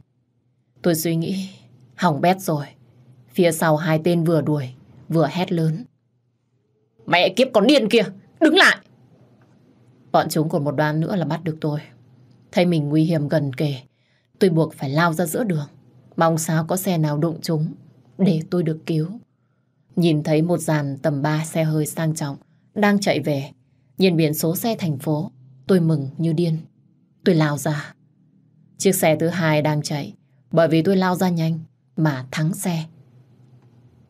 S1: Tôi suy nghĩ, hỏng bét rồi. Phía sau hai tên vừa đuổi, vừa hét lớn. Mẹ kiếp con điên kia, đứng lại! Bọn chúng còn một đoàn nữa là bắt được tôi. Thấy mình nguy hiểm gần kề, tôi buộc phải lao ra giữa đường. Mong sao có xe nào đụng chúng, để tôi được cứu. Nhìn thấy một dàn tầm 3 xe hơi sang trọng, đang chạy về. Nhìn biển số xe thành phố, tôi mừng như điên. Tôi lao ra. Chiếc xe thứ hai đang chạy, bởi vì tôi lao ra nhanh, mà thắng xe.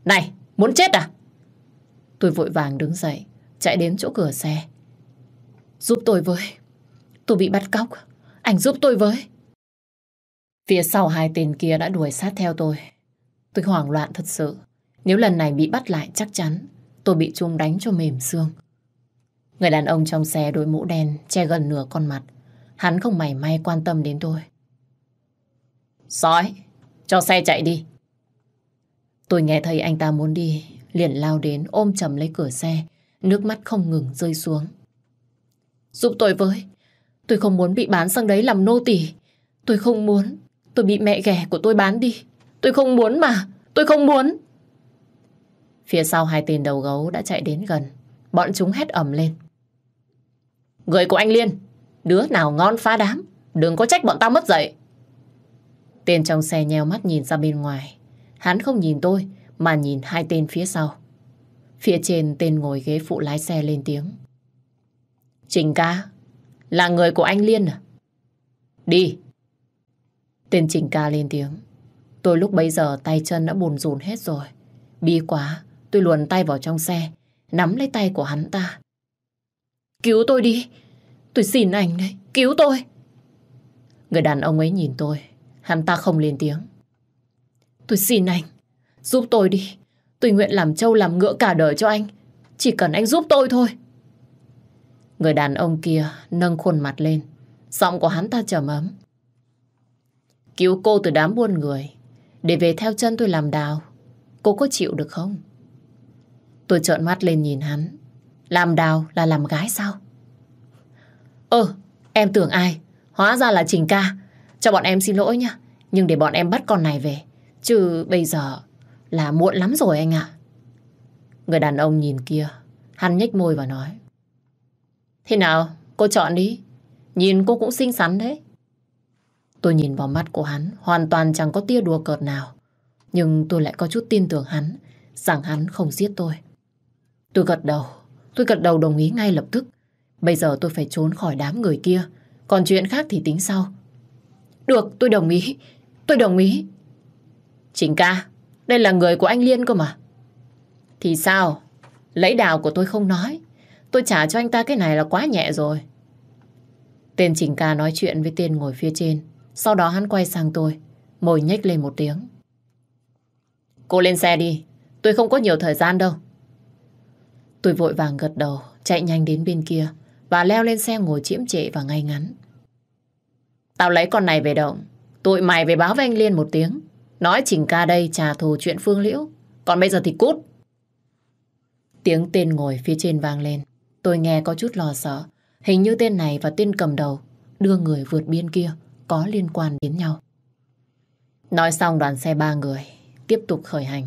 S1: Này, muốn chết à? Tôi vội vàng đứng dậy, chạy đến chỗ cửa xe. Giúp tôi với, tôi bị bắt cóc. Anh giúp tôi với. Phía sau hai tên kia đã đuổi sát theo tôi. Tôi hoảng loạn thật sự. Nếu lần này bị bắt lại chắc chắn tôi bị Trung đánh cho mềm xương. Người đàn ông trong xe đội mũ đen che gần nửa con mặt. Hắn không mảy may quan tâm đến tôi. Sói, cho xe chạy đi. Tôi nghe thấy anh ta muốn đi, liền lao đến ôm chầm lấy cửa xe, nước mắt không ngừng rơi xuống. Giúp tôi với, Tôi không muốn bị bán sang đấy làm nô tỳ. Tôi không muốn. Tôi bị mẹ ghẻ của tôi bán đi. Tôi không muốn mà. Tôi không muốn. Phía sau hai tên đầu gấu đã chạy đến gần. Bọn chúng hét ầm lên. Người của anh Liên. Đứa nào ngon phá đám. Đừng có trách bọn tao mất dậy. Tên trong xe nheo mắt nhìn ra bên ngoài. Hắn không nhìn tôi mà nhìn hai tên phía sau. Phía trên tên ngồi ghế phụ lái xe lên tiếng. Trình ca, là người của anh Liên à? Đi! Tên Trình ca lên tiếng. Tôi lúc bấy giờ tay chân đã bùn rùn hết rồi. Bi quá, tôi luồn tay vào trong xe, nắm lấy tay của hắn ta. Cứu tôi đi! Tôi xin anh đấy, cứu tôi! Người đàn ông ấy nhìn tôi, hắn ta không lên tiếng. Tôi xin anh, giúp tôi đi. Tôi nguyện làm trâu làm ngựa cả đời cho anh. Chỉ cần anh giúp tôi thôi. Người đàn ông kia nâng khuôn mặt lên. Giọng của hắn ta trầm ấm. Cứu cô từ đám buôn người. Để về theo chân tôi làm đào. Cô có chịu được không? Tôi trợn mắt lên nhìn hắn. Làm đào là làm gái sao? Ơ, em tưởng ai? Hóa ra là Trình ca. Cho bọn em xin lỗi nha. Nhưng để bọn em bắt con này về. Chứ bây giờ là muộn lắm rồi anh ạ. Người đàn ông nhìn kia, hắn nhếch môi và nói. Thế nào, cô chọn đi. Nhìn cô cũng xinh xắn đấy. Tôi nhìn vào mắt của hắn, hoàn toàn chẳng có tia đùa cợt nào. Nhưng tôi lại có chút tin tưởng hắn, rằng hắn không giết tôi. Tôi gật đầu, tôi gật đầu đồng ý ngay lập tức. Bây giờ tôi phải trốn khỏi đám người kia, còn chuyện khác thì tính sau. Được, tôi đồng ý, tôi đồng ý. Trình ca, đây là người của anh Liên cơ mà. Thì sao? Lấy đào của tôi không nói, Tôi trả cho anh ta cái này là quá nhẹ rồi. Tên Trình Ca nói chuyện với tên ngồi phía trên. Sau đó hắn quay sang tôi, mồi nhếch lên một tiếng. Cô lên xe đi, tôi không có nhiều thời gian đâu. Tôi vội vàng gật đầu, chạy nhanh đến bên kia và leo lên xe ngồi chiếm trệ và ngay ngắn. Tao lấy con này về động, tụi mày về báo với anh Liên một tiếng. Nói Trình Ca đây trà thù chuyện Phương Liễu, còn bây giờ thì cút. Tiếng tên ngồi phía trên vang lên. Tôi nghe có chút lo sợ. Hình như tên này và tên cầm đầu đưa người vượt biên kia có liên quan đến nhau. Nói xong đoàn xe ba người tiếp tục khởi hành.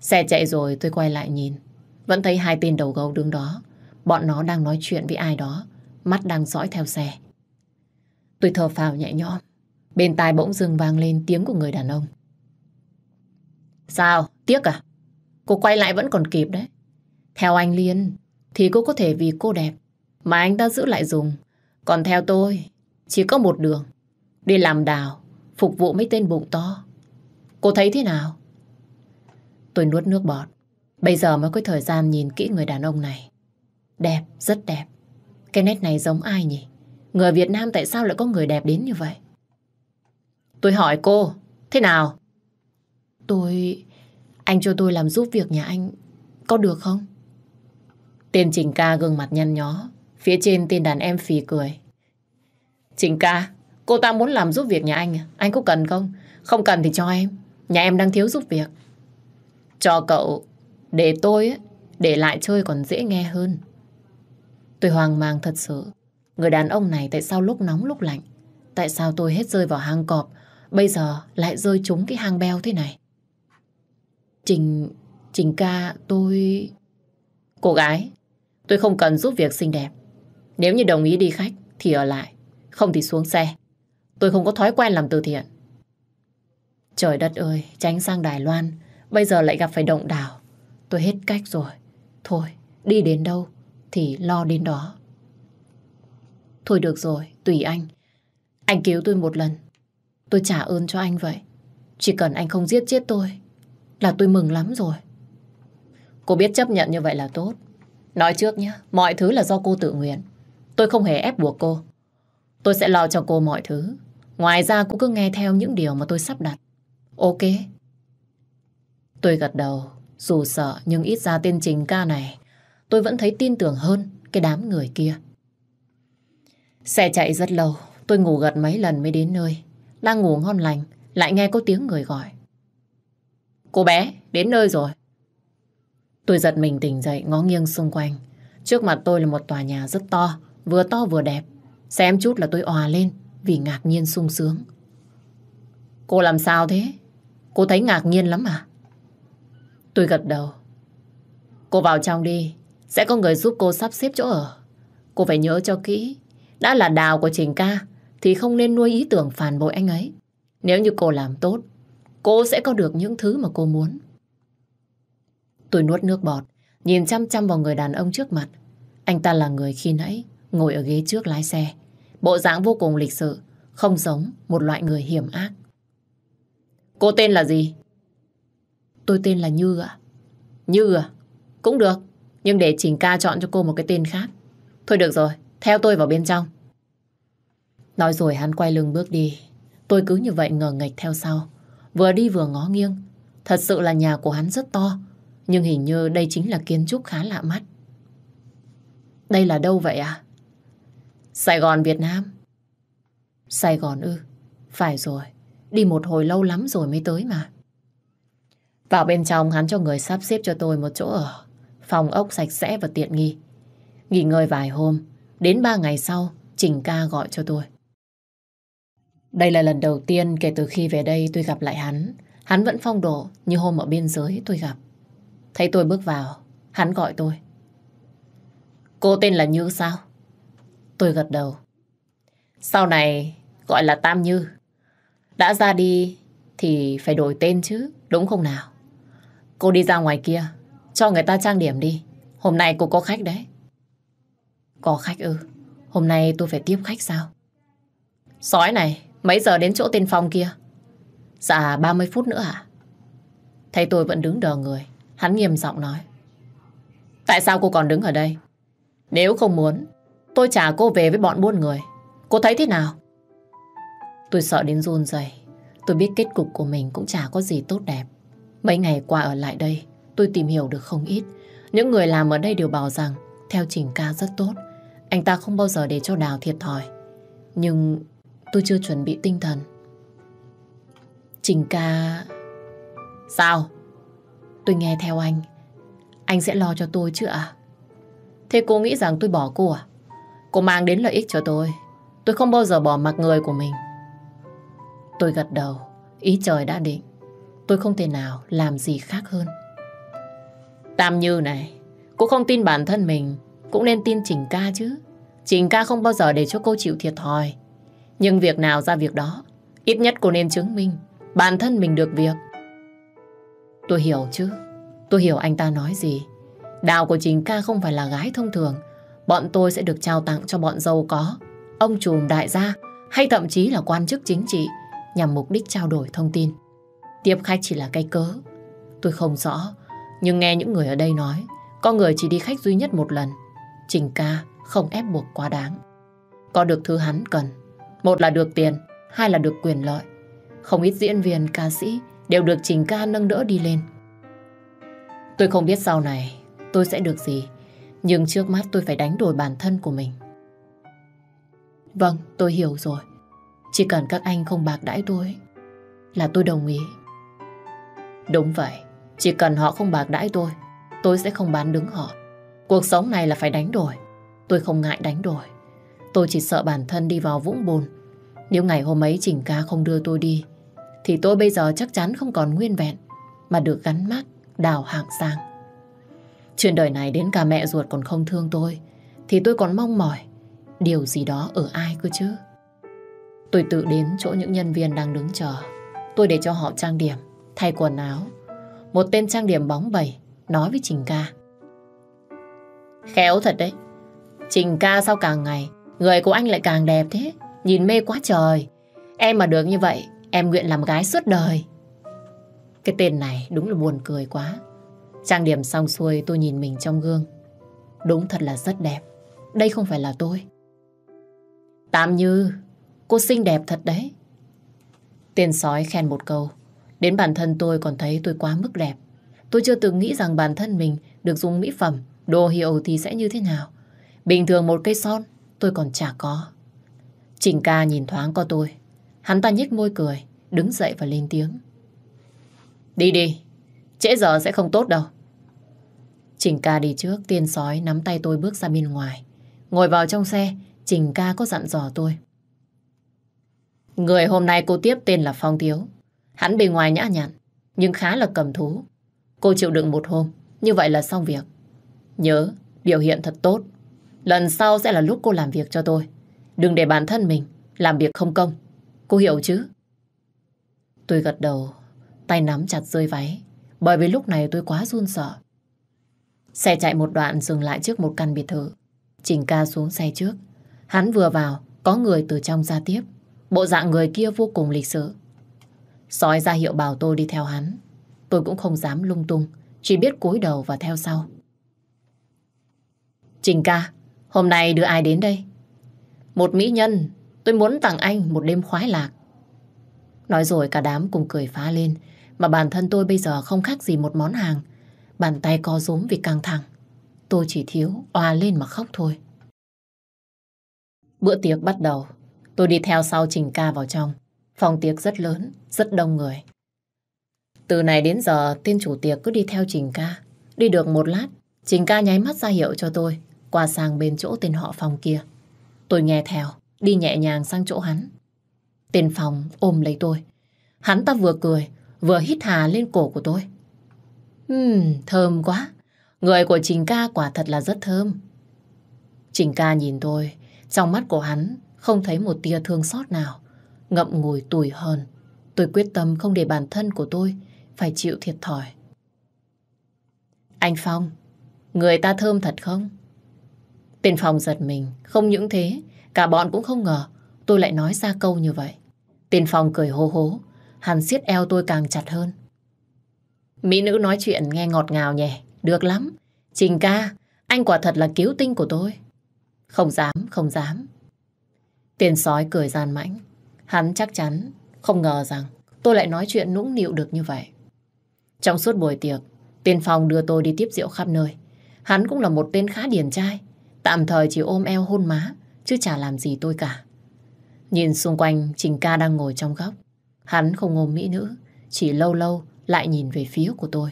S1: Xe chạy rồi tôi quay lại nhìn. Vẫn thấy hai tên đầu gấu đứng đó. Bọn nó đang nói chuyện với ai đó. Mắt đang dõi theo xe. Tôi thở phào nhẹ nhõm. Bên tai bỗng dưng vang lên tiếng của người đàn ông. Sao? Tiếc à? Cô quay lại vẫn còn kịp đấy. Theo anh Liên, thì cô có thể vì cô đẹp mà anh ta giữ lại dùng. Còn theo tôi, chỉ có một đường. Đi làm đào, phục vụ mấy tên bụng to. Cô thấy thế nào? Tôi nuốt nước bọt. Bây giờ mới có thời gian nhìn kỹ người đàn ông này. Đẹp, rất đẹp. Cái nét này giống ai nhỉ? Người Việt Nam tại sao lại có người đẹp đến như vậy? Tôi hỏi cô, thế nào? Tôi... Anh cho tôi làm giúp việc nhà anh có được không? Tên Trình ca gương mặt nhăn nhó. Phía trên tên đàn em phì cười. Trình ca, cô ta muốn làm giúp việc nhà anh à? Anh có cần không? Không cần thì cho em. Nhà em đang thiếu giúp việc. Cho cậu, để tôi để lại chơi còn dễ nghe hơn. Tôi hoang mang thật sự. Người đàn ông này tại sao lúc nóng lúc lạnh? Tại sao tôi hết rơi vào hang cọp, bây giờ lại rơi trúng cái hang beo thế này? Trình... Trình ca tôi... Cô gái, Tôi không cần giúp việc xinh đẹp. Nếu như đồng ý đi khách thì ở lại, không thì xuống xe. Tôi không có thói quen làm từ thiện. Trời đất ơi, tránh sang Đài Loan, bây giờ lại gặp phải động đảo. Tôi hết cách rồi. Thôi, đi đến đâu thì lo đến đó. Thôi được rồi, tùy anh. Anh cứu tôi một lần. Tôi trả ơn cho anh vậy. Chỉ cần anh không giết chết tôi là tôi mừng lắm rồi. Cô biết chấp nhận như vậy là tốt. Nói trước nhé, mọi thứ là do cô tự nguyện. Tôi không hề ép buộc cô. Tôi sẽ lo cho cô mọi thứ. Ngoài ra cô cứ nghe theo những điều mà tôi sắp đặt. Ok. Tôi gật đầu, dù sợ nhưng ít ra tên chính ca này, tôi vẫn thấy tin tưởng hơn cái đám người kia. Xe chạy rất lâu, tôi ngủ gật mấy lần mới đến nơi. Đang ngủ ngon lành, lại nghe có tiếng người gọi. Cô bé, đến nơi rồi. Tôi giật mình tỉnh dậy ngó nghiêng xung quanh. Trước mặt tôi là một tòa nhà rất to, vừa to vừa đẹp. Xem chút là tôi òa lên vì ngạc nhiên sung sướng. Cô làm sao thế? Cô thấy ngạc nhiên lắm à? Tôi gật đầu. Cô vào trong đi, sẽ có người giúp cô sắp xếp chỗ ở. Cô phải nhớ cho kỹ, đã là đào của Trình ca thì không nên nuôi ý tưởng phản bội anh ấy. Nếu như cô làm tốt, cô sẽ có được những thứ mà cô muốn. Tôi nuốt nước bọt, nhìn chăm chăm vào người đàn ông trước mặt. Anh ta là người khi nãy ngồi ở ghế trước lái xe. Bộ dạng vô cùng lịch sự, không giống một loại người hiểm ác. Cô tên là gì? Tôi tên là Như ạ. Như à? Cũng được, nhưng để Trình ca chọn cho cô một cái tên khác. Thôi được rồi, theo tôi vào bên trong. Nói rồi hắn quay lưng bước đi. Tôi cứ như vậy ngờ nghịch theo sau. Vừa đi vừa ngó nghiêng. Thật sự là nhà của hắn rất to, nhưng hình như đây chính là kiến trúc khá lạ mắt. Đây là đâu vậy à? Sài Gòn, Việt Nam. Sài Gòn ư? Phải rồi, đi một hồi lâu lắm rồi mới tới mà. Vào bên trong hắn cho người sắp xếp cho tôi một chỗ ở, phòng ốc sạch sẽ và tiện nghi. Nghỉ ngơi vài hôm, đến ba ngày sau, Trình ca gọi cho tôi. Đây là lần đầu tiên kể từ khi về đây tôi gặp lại hắn. Hắn vẫn phong độ như hôm ở biên giới tôi gặp. Thấy tôi bước vào, hắn gọi tôi. Cô tên là Như sao? Tôi gật đầu. Sau này gọi là Tam Như. Đã ra đi thì phải đổi tên chứ, đúng không nào? Cô đi ra ngoài kia, cho người ta trang điểm đi. Hôm nay cô có khách đấy. Có khách ư? Hôm nay tôi phải tiếp khách sao? Sói này, mấy giờ đến chỗ tên phòng kia? Dạ 30 phút nữa à? Thấy tôi vẫn đứng đờ người Hắn nghiêm giọng nói. Tại sao cô còn đứng ở đây? Nếu không muốn, tôi trả cô về với bọn buôn người. Cô thấy thế nào? Tôi sợ đến run rẩy. Tôi biết kết cục của mình cũng chả có gì tốt đẹp. Mấy ngày qua ở lại đây, tôi tìm hiểu được không ít. Những người làm ở đây đều bảo rằng theo Trình ca rất tốt. Anh ta không bao giờ để cho Đào thiệt thòi. Nhưng tôi chưa chuẩn bị tinh thần. Trình ca... Sao? Tôi nghe theo anh. Anh sẽ lo cho tôi chứ ạ? Thế cô nghĩ rằng tôi bỏ cô à? Cô mang đến lợi ích cho tôi. Tôi không bao giờ bỏ mặc người của mình. Tôi gật đầu. Ý trời đã định. Tôi không thể nào làm gì khác hơn. Tam Như này, cô không tin bản thân mình, cũng nên tin Trình ca chứ. Trình ca không bao giờ để cho cô chịu thiệt thòi. Nhưng việc nào ra việc đó, ít nhất cô nên chứng minh bản thân mình được việc Tôi hiểu chứ. Tôi hiểu anh ta nói gì. Đào của chính ca không phải là gái thông thường. Bọn tôi sẽ được trao tặng cho bọn giàu có, ông trùm đại gia hay thậm chí là quan chức chính trị nhằm mục đích trao đổi thông tin. Tiếp khách chỉ là cây cớ. Tôi không rõ, nhưng nghe những người ở đây nói có người chỉ đi khách duy nhất một lần. Trình ca không ép buộc quá đáng. Có được thứ hắn cần. Một là được tiền, hai là được quyền lợi. Không ít diễn viên, ca sĩ đều được Trình ca nâng đỡ đi lên. Tôi không biết sau này tôi sẽ được gì, nhưng trước mắt tôi phải đánh đổi bản thân của mình. Vâng, tôi hiểu rồi. Chỉ cần các anh không bạc đãi tôi, là tôi đồng ý. Đúng vậy, chỉ cần họ không bạc đãi tôi, tôi sẽ không bán đứng họ. Cuộc sống này là phải đánh đổi. Tôi không ngại đánh đổi. Tôi chỉ sợ bản thân đi vào vũng bùn. Nếu ngày hôm ấy Trình ca không đưa tôi đi, thì tôi bây giờ chắc chắn không còn nguyên vẹn mà được gắn mác đào hạng sang. Chuyện đời này đến cả mẹ ruột còn không thương tôi thì tôi còn mong mỏi điều gì đó ở ai cơ chứ. Tôi tự đến chỗ những nhân viên đang đứng chờ. Tôi để cho họ trang điểm, thay quần áo. Một tên trang điểm bóng bẩy nói với Trình ca. Khéo thật đấy. Trình ca sao càng ngày, người của anh lại càng đẹp thế. Nhìn mê quá trời. Em mà được như vậy Em nguyện làm gái suốt đời. Cái tên này đúng là buồn cười quá. Trang điểm xong xuôi tôi nhìn mình trong gương. Đúng thật là rất đẹp. Đây không phải là tôi. tạm Như, cô xinh đẹp thật đấy. Tên sói khen một câu. Đến bản thân tôi còn thấy tôi quá mức đẹp. Tôi chưa từng nghĩ rằng bản thân mình được dùng mỹ phẩm, đồ hiệu thì sẽ như thế nào. Bình thường một cây son, tôi còn chả có. Trình ca nhìn thoáng qua tôi. Hắn ta nhếch môi cười, đứng dậy và lên tiếng. Đi đi, trễ giờ sẽ không tốt đâu. Trình ca đi trước, tiên sói nắm tay tôi bước ra bên ngoài. Ngồi vào trong xe, Trình ca có dặn dò tôi. Người hôm nay cô tiếp tên là Phong Thiếu. Hắn bề ngoài nhã nhặn, nhưng khá là cầm thú. Cô chịu đựng một hôm, như vậy là xong việc. Nhớ, biểu hiện thật tốt. Lần sau sẽ là lúc cô làm việc cho tôi. Đừng để bản thân mình làm việc không công. Cô hiểu chứ? Tôi gật đầu, tay nắm chặt rơi váy, bởi vì lúc này tôi quá run sợ. Xe chạy một đoạn dừng lại trước một căn biệt thự. Trình ca xuống xe trước. Hắn vừa vào, có người từ trong ra tiếp. Bộ dạng người kia vô cùng lịch sự. Sói ra hiệu bảo tôi đi theo hắn. Tôi cũng không dám lung tung, chỉ biết cúi đầu và theo sau. Trình ca, hôm nay đưa ai đến đây? Một mỹ nhân Tôi muốn tặng anh một đêm khoái lạc. Nói rồi cả đám cùng cười phá lên, mà bản thân tôi bây giờ không khác gì một món hàng. Bàn tay co rúm vì căng thẳng. Tôi chỉ thiếu oà lên mà khóc thôi. Bữa tiệc bắt đầu, tôi đi theo sau Trình ca vào trong. Phòng tiệc rất lớn, rất đông người. Từ này đến giờ, tên chủ tiệc cứ đi theo Trình ca. Đi được một lát, Trình ca nháy mắt ra hiệu cho tôi, qua sang bên chỗ tên họ phòng kia. Tôi nghe theo, đi nhẹ nhàng sang chỗ hắn. Tiền phòng ôm lấy tôi. Hắn ta vừa cười, vừa hít hà lên cổ của tôi. Ừm, thơm quá. Người của Trình ca quả thật là rất thơm. Trình ca nhìn tôi, trong mắt của hắn không thấy một tia thương xót nào. Ngậm ngùi tủi hờn, tôi quyết tâm không để bản thân của tôi phải chịu thiệt thòi. Anh Phong, người ta thơm thật không? Tiền phòng giật mình, không những thế, Cả bọn cũng không ngờ tôi lại nói ra câu như vậy. Tiền phòng cười hô hố, hắn siết eo tôi càng chặt hơn. Mỹ nữ nói chuyện nghe ngọt ngào nhỉ, được lắm. Trình ca, anh quả thật là cứu tinh của tôi. Không dám, không dám. Tiền sói cười gian mãnh. Hắn chắc chắn, không ngờ rằng tôi lại nói chuyện nũng nịu được như vậy. Trong suốt buổi tiệc, tiền phòng đưa tôi đi tiếp rượu khắp nơi. Hắn cũng là một tên khá điển trai, tạm thời chỉ ôm eo hôn má chứ chả làm gì tôi cả. Nhìn xung quanh, Trình ca đang ngồi trong góc. Hắn không ôm mỹ nữ, chỉ lâu lâu lại nhìn về phía của tôi.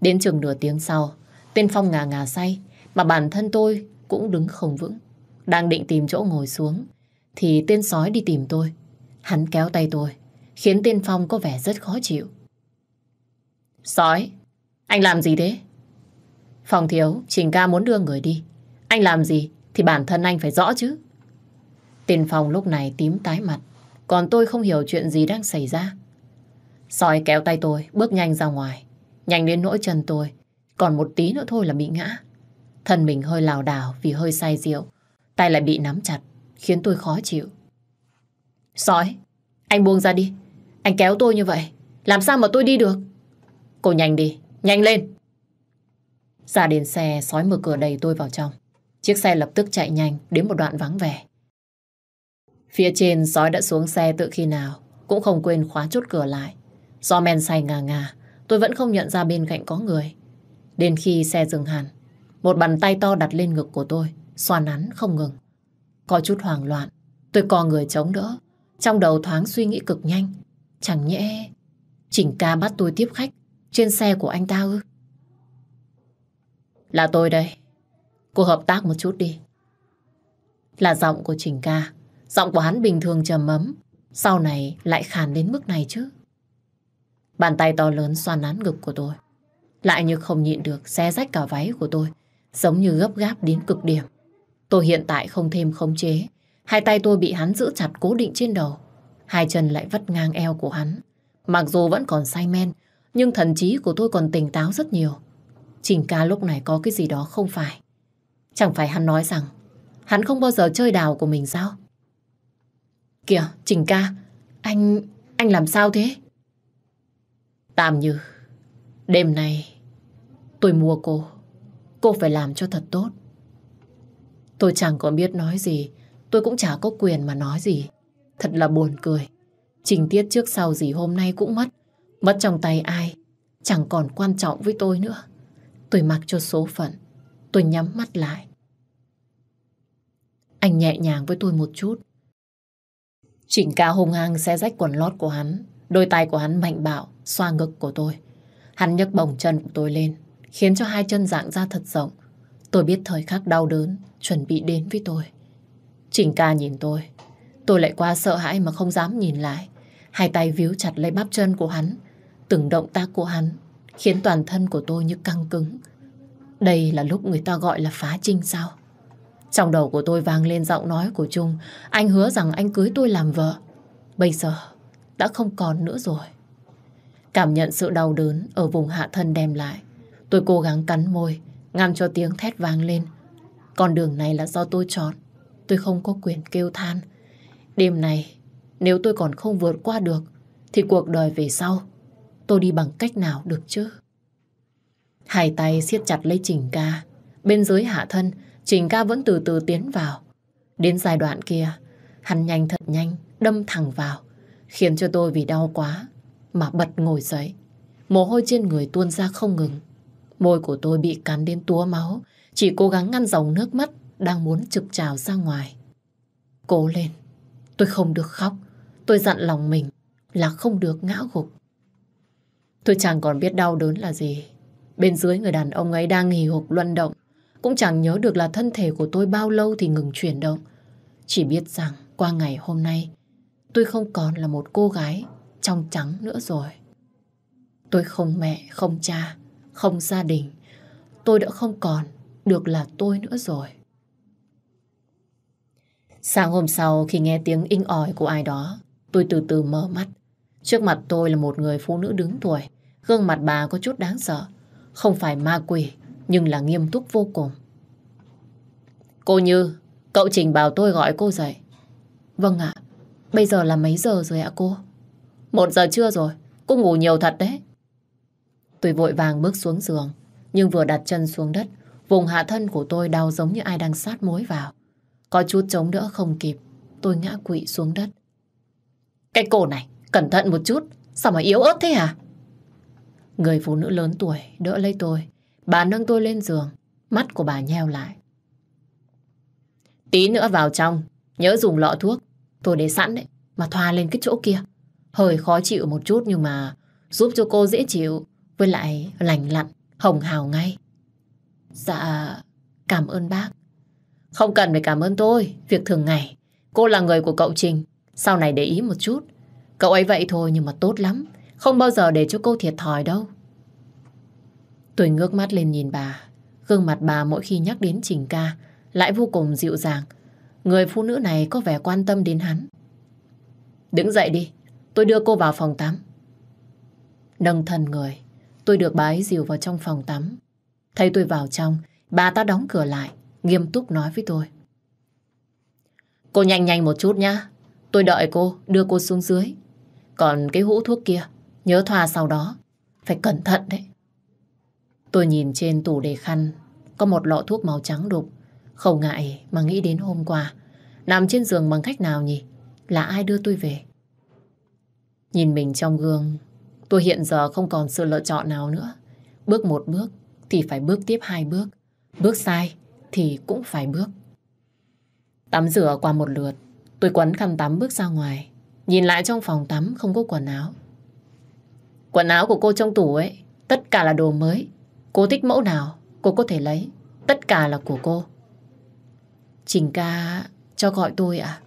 S1: Đến chừng nửa tiếng sau, tên Phong ngà ngà say, mà bản thân tôi cũng đứng không vững. Đang định tìm chỗ ngồi xuống, thì tên sói đi tìm tôi. Hắn kéo tay tôi, khiến tên Phong có vẻ rất khó chịu. Sói, anh làm gì thế? Phong thiếu, Trình ca muốn đưa người đi. Anh làm gì thì bản thân anh phải rõ chứ. Tiền phòng lúc này tím tái mặt, còn tôi không hiểu chuyện gì đang xảy ra. Sói kéo tay tôi, bước nhanh ra ngoài. Nhanh đến nỗi chân tôi, còn một tí nữa thôi là bị ngã. Thân mình hơi lào đảo vì hơi say rượu, tay lại bị nắm chặt, khiến tôi khó chịu. Sói, anh buông ra đi. Anh kéo tôi như vậy, làm sao mà tôi đi được? Cô nhanh đi, nhanh lên. Ra đến xe, sói mở cửa đầy tôi vào trong. Chiếc xe lập tức chạy nhanh đến một đoạn vắng vẻ. Phía trên sói đã xuống xe tự khi nào, cũng không quên khóa chốt cửa lại. Do men say ngà ngà, tôi vẫn không nhận ra bên cạnh có người. Đến khi xe dừng hẳn, một bàn tay to đặt lên ngực của tôi, xoa nắn không ngừng. Có chút hoảng loạn, tôi co người chống đỡ. Trong đầu thoáng suy nghĩ cực nhanh. Chẳng nhẽ Chỉnh ca bắt tôi tiếp khách trên xe của anh ta ư? Là tôi đây. Cô hợp tác một chút đi. Là giọng của Trình ca. Giọng của hắn bình thường trầm ấm. Sau này lại khàn đến mức này chứ. Bàn tay to lớn xoan nắn ngực của tôi. Lại như không nhịn được xé rách cả váy của tôi. Giống như gấp gáp đến cực điểm. Tôi hiện tại không thêm khống chế. Hai tay tôi bị hắn giữ chặt cố định trên đầu. Hai chân lại vắt ngang eo của hắn. Mặc dù vẫn còn say men, nhưng thần trí của tôi còn tỉnh táo rất nhiều. Trình ca lúc này có cái gì đó không phải. Chẳng phải hắn nói rằng hắn không bao giờ chơi đào của mình sao? Kìa, Trình ca, anh... anh làm sao thế? Tạm như, đêm nay tôi mua cô. Cô phải làm cho thật tốt. Tôi chẳng có biết nói gì, tôi cũng chả có quyền mà nói gì. Thật là buồn cười. Trình tiết trước sau gì hôm nay cũng mất. Mất trong tay ai, chẳng còn quan trọng với tôi nữa. Tôi mặc cho số phận, tôi nhắm mắt lại. Anh nhẹ nhàng với tôi một chút. Trịnh ca hung hăng xé rách quần lót của hắn. Đôi tay của hắn mạnh bạo, xoa ngực của tôi. Hắn nhấc bồng chân của tôi lên, khiến cho hai chân dạng ra thật rộng. Tôi biết thời khắc đau đớn, chuẩn bị đến với tôi. Trịnh ca nhìn tôi. Tôi lại quá sợ hãi mà không dám nhìn lại. Hai tay víu chặt lấy bắp chân của hắn. Từng động tác của hắn khiến toàn thân của tôi như căng cứng. Đây là lúc người ta gọi là phá trinh sao? Trong đầu của tôi vang lên giọng nói của Trung, anh hứa rằng anh cưới tôi làm vợ. Bây giờ, đã không còn nữa rồi. Cảm nhận sự đau đớn ở vùng hạ thân đem lại. Tôi cố gắng cắn môi, ngăn cho tiếng thét vang lên. Con đường này là do tôi chọn, tôi không có quyền kêu than. Đêm này, nếu tôi còn không vượt qua được, thì cuộc đời về sau, tôi đi bằng cách nào được chứ? Hai tay siết chặt lấy chỉnh ca, bên dưới hạ thân Trình ca vẫn từ từ tiến vào. Đến giai đoạn kia, hắn nhanh thật nhanh, đâm thẳng vào, khiến cho tôi vì đau quá, mà bật ngồi dậy. Mồ hôi trên người tuôn ra không ngừng. Môi của tôi bị cắn đến túa máu, chỉ cố gắng ngăn dòng nước mắt đang muốn trực trào ra ngoài. Cố lên, tôi không được khóc, tôi dặn lòng mình là không được ngã gục. Tôi chẳng còn biết đau đớn là gì. Bên dưới người đàn ông ấy đang nghỉ hục luân động, cũng chẳng nhớ được là thân thể của tôi bao lâu thì ngừng chuyển động. Chỉ biết rằng qua ngày hôm nay, tôi không còn là một cô gái trong trắng nữa rồi. Tôi không mẹ, không cha, không gia đình. Tôi đã không còn được là tôi nữa rồi. Sáng hôm sau khi nghe tiếng inh ỏi của ai đó, tôi từ từ mở mắt. Trước mặt tôi là một người phụ nữ đứng tuổi, gương mặt bà có chút đáng sợ. Không phải ma quỷ, nhưng là nghiêm túc vô cùng. Cô Như, cậu Trình bảo tôi gọi cô dậy. Vâng ạ, bây giờ là mấy giờ rồi ạ cô? Một giờ trưa rồi, cô ngủ nhiều thật đấy. Tôi vội vàng bước xuống giường, nhưng vừa đặt chân xuống đất, vùng hạ thân của tôi đau giống như ai đang sát mối vào. Có chút chống đỡ không kịp, tôi ngã quỵ xuống đất. Cái cổ này, cẩn thận một chút, sao mà yếu ớt thế à? Người phụ nữ lớn tuổi đỡ lấy tôi, Bà nâng tôi lên giường, mắt của bà nheo lại. Tí nữa vào trong, nhớ dùng lọ thuốc. Tôi để sẵn đấy, mà thoa lên cái chỗ kia. Hơi khó chịu một chút nhưng mà giúp cho cô dễ chịu, với lại lành lặn, hồng hào ngay. Dạ, cảm ơn bác. Không cần phải cảm ơn tôi, việc thường ngày. Cô là người của cậu Trình, sau này để ý một chút. Cậu ấy vậy thôi nhưng mà tốt lắm, không bao giờ để cho cô thiệt thòi đâu. Tôi ngước mắt lên nhìn bà. Gương mặt bà mỗi khi nhắc đến Trình ca lại vô cùng dịu dàng. Người phụ nữ này có vẻ quan tâm đến hắn. Đứng dậy đi, tôi đưa cô vào phòng tắm. Nâng thần người, tôi được bà ấy dìu vào trong phòng tắm. Thấy tôi vào trong, bà ta đóng cửa lại, nghiêm túc nói với tôi. Cô nhanh nhanh một chút nhá, tôi đợi cô, đưa cô xuống dưới. Còn cái hũ thuốc kia, nhớ thoa sau đó, phải cẩn thận đấy. Tôi nhìn trên tủ để khăn, có một lọ thuốc màu trắng đục. Không ngại mà nghĩ đến hôm qua. Nằm trên giường bằng cách nào nhỉ? Là ai đưa tôi về? Nhìn mình trong gương, tôi hiện giờ không còn sự lựa chọn nào nữa. Bước một bước thì phải bước tiếp hai bước. Bước sai thì cũng phải bước. Tắm rửa qua một lượt, tôi quấn khăn tắm bước ra ngoài. Nhìn lại trong phòng tắm không có quần áo. Quần áo của cô trong tủ ấy, tất cả là đồ mới. Cô thích mẫu nào cô có thể lấy Tất cả là của cô Trình ca cho gọi tôi à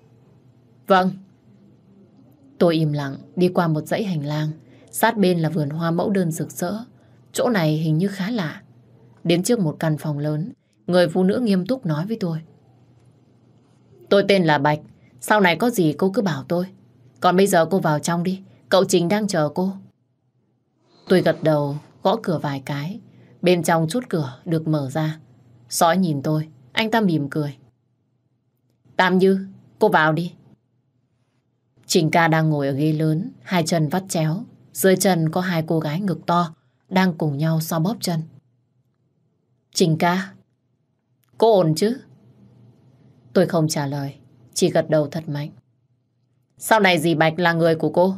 S1: Vâng Tôi im lặng đi qua một dãy hành lang Sát bên là vườn hoa mẫu đơn rực rỡ Chỗ này hình như khá lạ Đến trước một căn phòng lớn Người phụ nữ nghiêm túc nói với tôi Tôi tên là Bạch Sau này có gì cô cứ bảo tôi Còn bây giờ cô vào trong đi Cậu Trình đang chờ cô Tôi gật đầu gõ cửa vài cái Bên trong chút cửa được mở ra. Sói nhìn tôi, anh ta mỉm cười. Tam Như, cô vào đi. Trình ca đang ngồi ở ghế lớn, hai chân vắt chéo. Dưới chân có hai cô gái ngực to, đang cùng nhau so bóp chân. Trình ca, cô ổn chứ? Tôi không trả lời, chỉ gật đầu thật mạnh. Sau này dì Bạch là người của cô,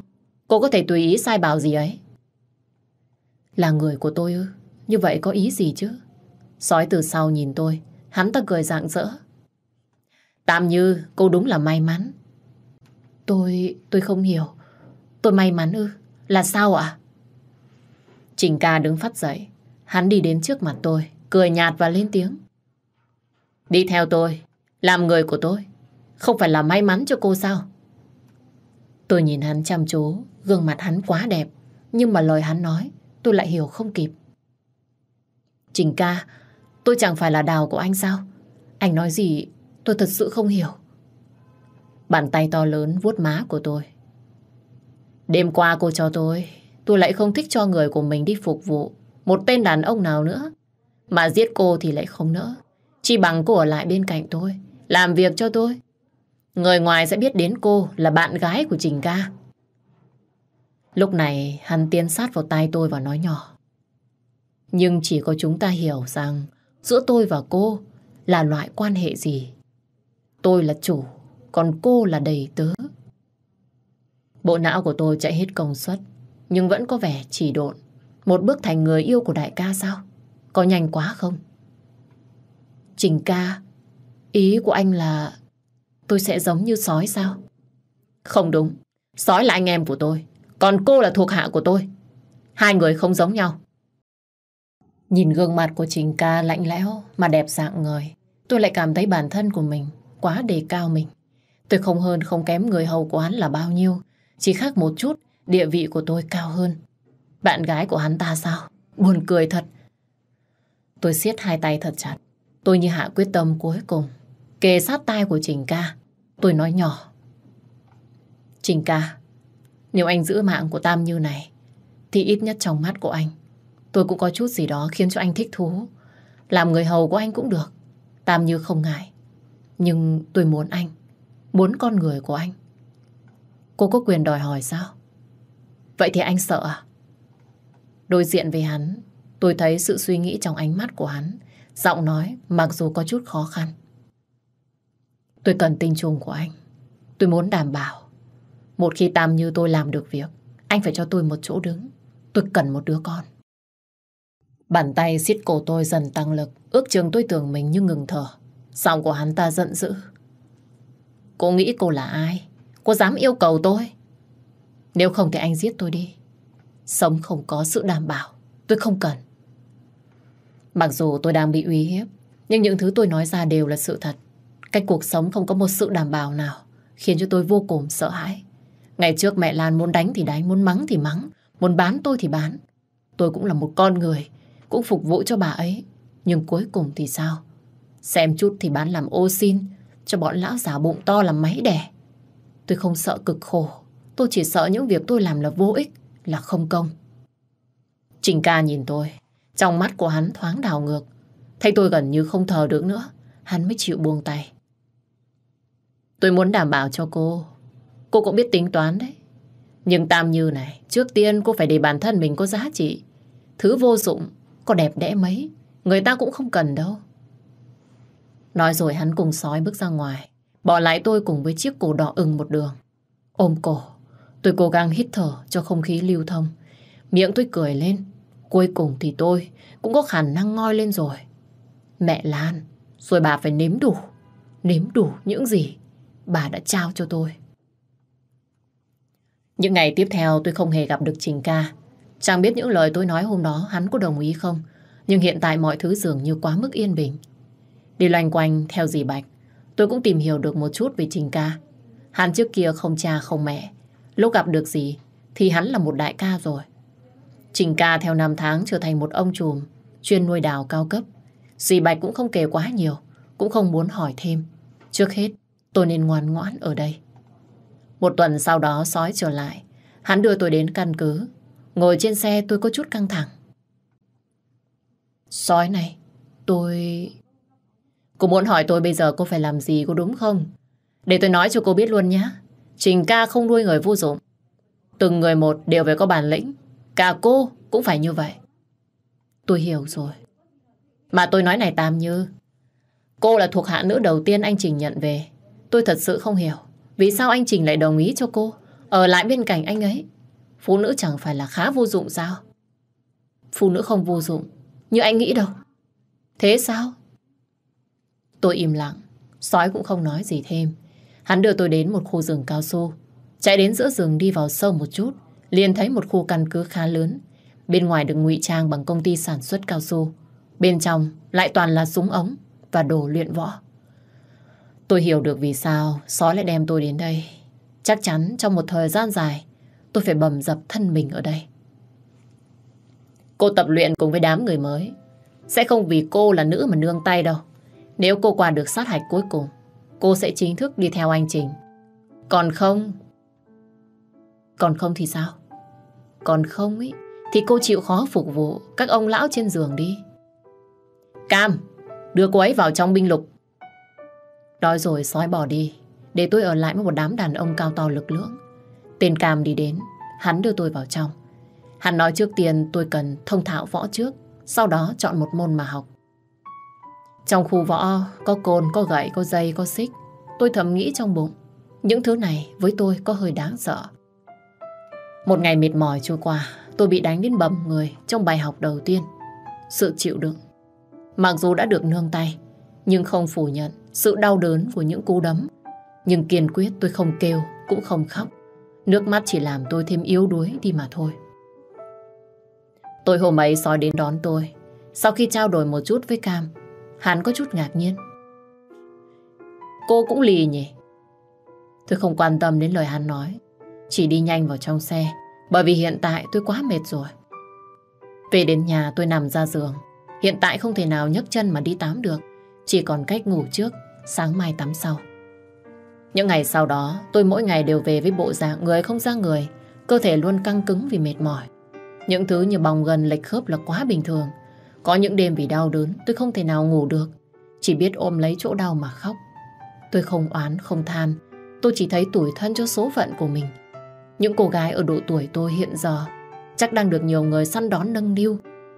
S1: cô có thể tùy ý sai bảo gì ấy. Là người của tôi ư? Như vậy có ý gì chứ? Sói từ sau nhìn tôi, hắn ta cười rạng rỡ. Tạm như, cô đúng là may mắn. Tôi... tôi không hiểu. Tôi may mắn ư? Là sao ạ? Trình ca đứng phát dậy. Hắn đi đến trước mặt tôi, cười nhạt và lên tiếng. Đi theo tôi, làm người của tôi. Không phải là may mắn cho cô sao? Tôi nhìn hắn chăm chú, gương mặt hắn quá đẹp. Nhưng mà lời hắn nói, tôi lại hiểu không kịp. Trình ca, tôi chẳng phải là đào của anh sao? Anh nói gì tôi thật sự không hiểu. Bàn tay to lớn vuốt má của tôi. Đêm qua cô cho tôi, tôi lại không thích cho người của mình đi phục vụ một tên đàn ông nào nữa. Mà giết cô thì lại không nỡ. Chỉ bằng cô ở lại bên cạnh tôi, làm việc cho tôi. Người ngoài sẽ biết đến cô là bạn gái của Trình ca. Lúc này hắn tiến sát vào tai tôi và nói nhỏ. Nhưng chỉ có chúng ta hiểu rằng giữa tôi và cô là loại quan hệ gì. Tôi là chủ, còn cô là đầy tớ. Bộ não của tôi chạy hết công suất, nhưng vẫn có vẻ chỉ độn. Một bước thành người yêu của đại ca sao? Có nhanh quá không? Trình ca, ý của anh là tôi sẽ giống như sói sao? Không đúng, sói là anh em của tôi, còn cô là thuộc hạ của tôi. Hai người không giống nhau. Nhìn gương mặt của Trình ca lạnh lẽo mà đẹp dạng người, tôi lại cảm thấy bản thân của mình quá đề cao mình. Tôi không hơn không kém người hầu của hắn là bao nhiêu, chỉ khác một chút địa vị của tôi cao hơn. Bạn gái của hắn ta sao? Buồn cười thật. Tôi siết hai tay thật chặt. Tôi như hạ quyết tâm cuối cùng. Kề sát tai của Trình ca. Tôi nói nhỏ. Trình ca, nếu anh giữ mạng của Tam Như này, thì ít nhất trong mắt của anh, Tôi cũng có chút gì đó khiến cho anh thích thú. Làm người hầu của anh cũng được. Tam Như không ngại. Nhưng tôi muốn anh. Muốn con người của anh. Cô có quyền đòi hỏi sao? Vậy thì anh sợ à? Đối diện với hắn, tôi thấy sự suy nghĩ trong ánh mắt của hắn. Giọng nói mặc dù có chút khó khăn. Tôi cần tình trùng của anh. Tôi muốn đảm bảo. Một khi Tam Như tôi làm được việc, anh phải cho tôi một chỗ đứng. Tôi cần một đứa con. Bàn tay xiết cổ tôi dần tăng lực, ước chừng tôi tưởng mình như ngừng thở. Giọng của hắn ta giận dữ. Cô nghĩ cô là ai? Cô dám yêu cầu tôi? Nếu không thì anh giết tôi đi. Sống không có sự đảm bảo, tôi không cần. Mặc dù tôi đang bị uy hiếp, nhưng những thứ tôi nói ra đều là sự thật. Cách cuộc sống không có một sự đảm bảo nào, khiến cho tôi vô cùng sợ hãi. Ngày trước mẹ Lan muốn đánh thì đánh, muốn mắng thì mắng, muốn bán tôi thì bán. Tôi cũng là một con người, cũng phục vụ cho bà ấy. Nhưng cuối cùng thì sao? Xem chút thì bán làm ô xin cho bọn lão giả bụng to làm máy đẻ. Tôi không sợ cực khổ. Tôi chỉ sợ những việc tôi làm là vô ích, là không công. Trình ca nhìn tôi. Trong mắt của hắn thoáng đảo ngược. Thấy tôi gần như không thờ được nữa. Hắn mới chịu buông tay. Tôi muốn đảm bảo cho cô. Cô cũng biết tính toán đấy. Nhưng Tam Như này, trước tiên cô phải để bản thân mình có giá trị. Thứ vô dụng có đẹp đẽ mấy, người ta cũng không cần đâu. Nói rồi hắn cùng sói bước ra ngoài, bỏ lại tôi cùng với chiếc cổ đỏ ửng một đường. Ôm cổ, tôi cố gắng hít thở cho không khí lưu thông. Miệng tôi cười lên, cuối cùng thì tôi cũng có khả năng ngoi lên rồi. Mẹ Lan, rồi bà phải nếm đủ, nếm đủ những gì bà đã trao cho tôi. Những ngày tiếp theo tôi không hề gặp được Trình ca. Chẳng biết những lời tôi nói hôm đó hắn có đồng ý không, nhưng hiện tại mọi thứ dường như quá mức yên bình. Đi loanh quanh theo dì Bạch, tôi cũng tìm hiểu được một chút về Trình ca. Hắn trước kia không cha không mẹ, lúc gặp được gì thì hắn là một đại ca rồi. Trình ca theo năm tháng trở thành một ông trùm, chuyên nuôi đào cao cấp. Dì Bạch cũng không kể quá nhiều, cũng không muốn hỏi thêm. Trước hết, tôi nên ngoan ngoãn ở đây. Một tuần sau đó sói trở lại, hắn đưa tôi đến căn cứ Ngồi trên xe tôi có chút căng thẳng. Sói này, tôi... Cô muốn hỏi tôi bây giờ cô phải làm gì có đúng không? Để tôi nói cho cô biết luôn nhé. Trình ca không nuôi người vô dụng. Từng người một đều phải có bản lĩnh. Cả cô cũng phải như vậy. Tôi hiểu rồi. Mà tôi nói này Tam Như. Cô là thuộc hạ nữ đầu tiên anh Trình nhận về. Tôi thật sự không hiểu. Vì sao anh Trình lại đồng ý cho cô ở lại bên cạnh anh ấy? phụ nữ chẳng phải là khá vô dụng sao? Phụ nữ không vô dụng, như anh nghĩ đâu. Thế sao? Tôi im lặng, sói cũng không nói gì thêm. Hắn đưa tôi đến một khu rừng cao su. Chạy đến giữa rừng đi vào sâu một chút, liền thấy một khu căn cứ khá lớn. Bên ngoài được ngụy trang bằng công ty sản xuất cao su. Bên trong lại toàn là súng ống và đồ luyện võ. Tôi hiểu được vì sao sói lại đem tôi đến đây. Chắc chắn trong một thời gian dài, Tôi phải bầm dập thân mình ở đây. Cô tập luyện cùng với đám người mới. Sẽ không vì cô là nữ mà nương tay đâu. Nếu cô qua được sát hạch cuối cùng, cô sẽ chính thức đi theo anh Trình. Còn không... Còn không thì sao? Còn không ý, thì cô chịu khó phục vụ các ông lão trên giường đi. Cam, đưa cô ấy vào trong binh lục. Đói rồi sói bỏ đi, để tôi ở lại với một đám đàn ông cao to lực lưỡng. Tên Cam đi đến, hắn đưa tôi vào trong. Hắn nói trước tiên tôi cần thông thạo võ trước, sau đó chọn một môn mà học. Trong khu võ có côn, có gậy, có dây, có xích. Tôi thầm nghĩ trong bụng, những thứ này với tôi có hơi đáng sợ. Một ngày mệt mỏi trôi qua, tôi bị đánh đến bầm người trong bài học đầu tiên. Sự chịu đựng. Mặc dù đã được nương tay, nhưng không phủ nhận sự đau đớn của những cú đấm. Nhưng kiên quyết tôi không kêu, cũng không khóc. Nước mắt chỉ làm tôi thêm yếu đuối đi mà thôi. Tôi hôm ấy sói đến đón tôi. Sau khi trao đổi một chút với Cam, hắn có chút ngạc nhiên. Cô cũng lì nhỉ? Tôi không quan tâm đến lời hắn nói. Chỉ đi nhanh vào trong xe, bởi vì hiện tại tôi quá mệt rồi. Về đến nhà tôi nằm ra giường. Hiện tại không thể nào nhấc chân mà đi tắm được. Chỉ còn cách ngủ trước, sáng mai tắm sau. Những ngày sau đó, tôi mỗi ngày đều về với bộ dạng người không ra người, cơ thể luôn căng cứng vì mệt mỏi. Những thứ như bỏng gần lệch khớp là quá bình thường. Có những đêm vì đau đớn, tôi không thể nào ngủ được, chỉ biết ôm lấy chỗ đau mà khóc. Tôi không oán, không than, tôi chỉ thấy tủi thân cho số phận của mình. Những cô gái ở độ tuổi tôi hiện giờ chắc đang được nhiều người săn đón nâng niu,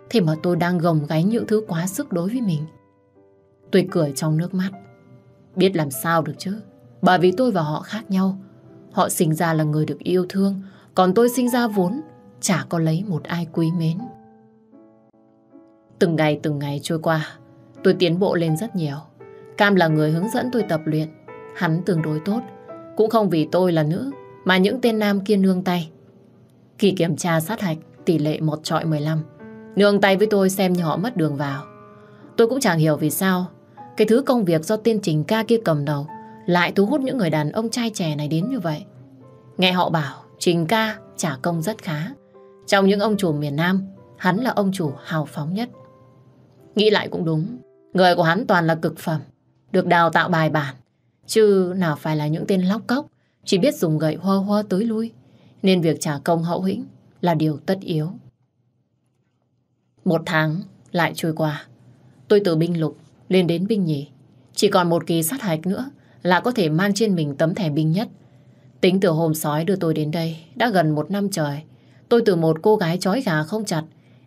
S1: thế mà tôi đang gồng gánh những thứ quá sức đối với mình. Tôi cười trong nước mắt, biết làm sao được chứ. Bởi vì tôi và họ khác nhau. Họ sinh ra là người được yêu thương, còn tôi sinh ra vốn, chả có lấy một ai quý mến. Từng ngày từng ngày trôi qua, tôi tiến bộ lên rất nhiều. Cam là người hướng dẫn tôi tập luyện, hắn tương đối tốt. Cũng không vì tôi là nữ, mà những tên nam kia nương tay. kỳ kiểm tra sát hạch, tỷ lệ một trọi 15. Nương tay với tôi xem như họ mất đường vào. Tôi cũng chẳng hiểu vì sao, cái thứ công việc do tiên trình ca kia cầm đầu lại thu hút những người đàn ông trai trẻ này đến như vậy. Nghe họ bảo Trình ca trả công rất khá. Trong những ông chủ miền Nam, hắn là ông chủ hào phóng nhất. Nghĩ lại cũng đúng, người của hắn toàn là cực phẩm, được đào tạo bài bản, chứ nào phải là những tên lóc cốc, chỉ biết dùng gậy hoa hoa tới lui, nên việc trả công hậu hĩnh là điều tất yếu. Một tháng lại trôi qua, tôi từ binh lục lên đến binh nhì, chỉ còn một kỳ sát hạch nữa là có thể mang trên mình tấm thẻ binh nhất. Tính từ hôm sói đưa tôi đến đây, đã gần một năm trời. Tôi từ một cô gái chói gà không chặt,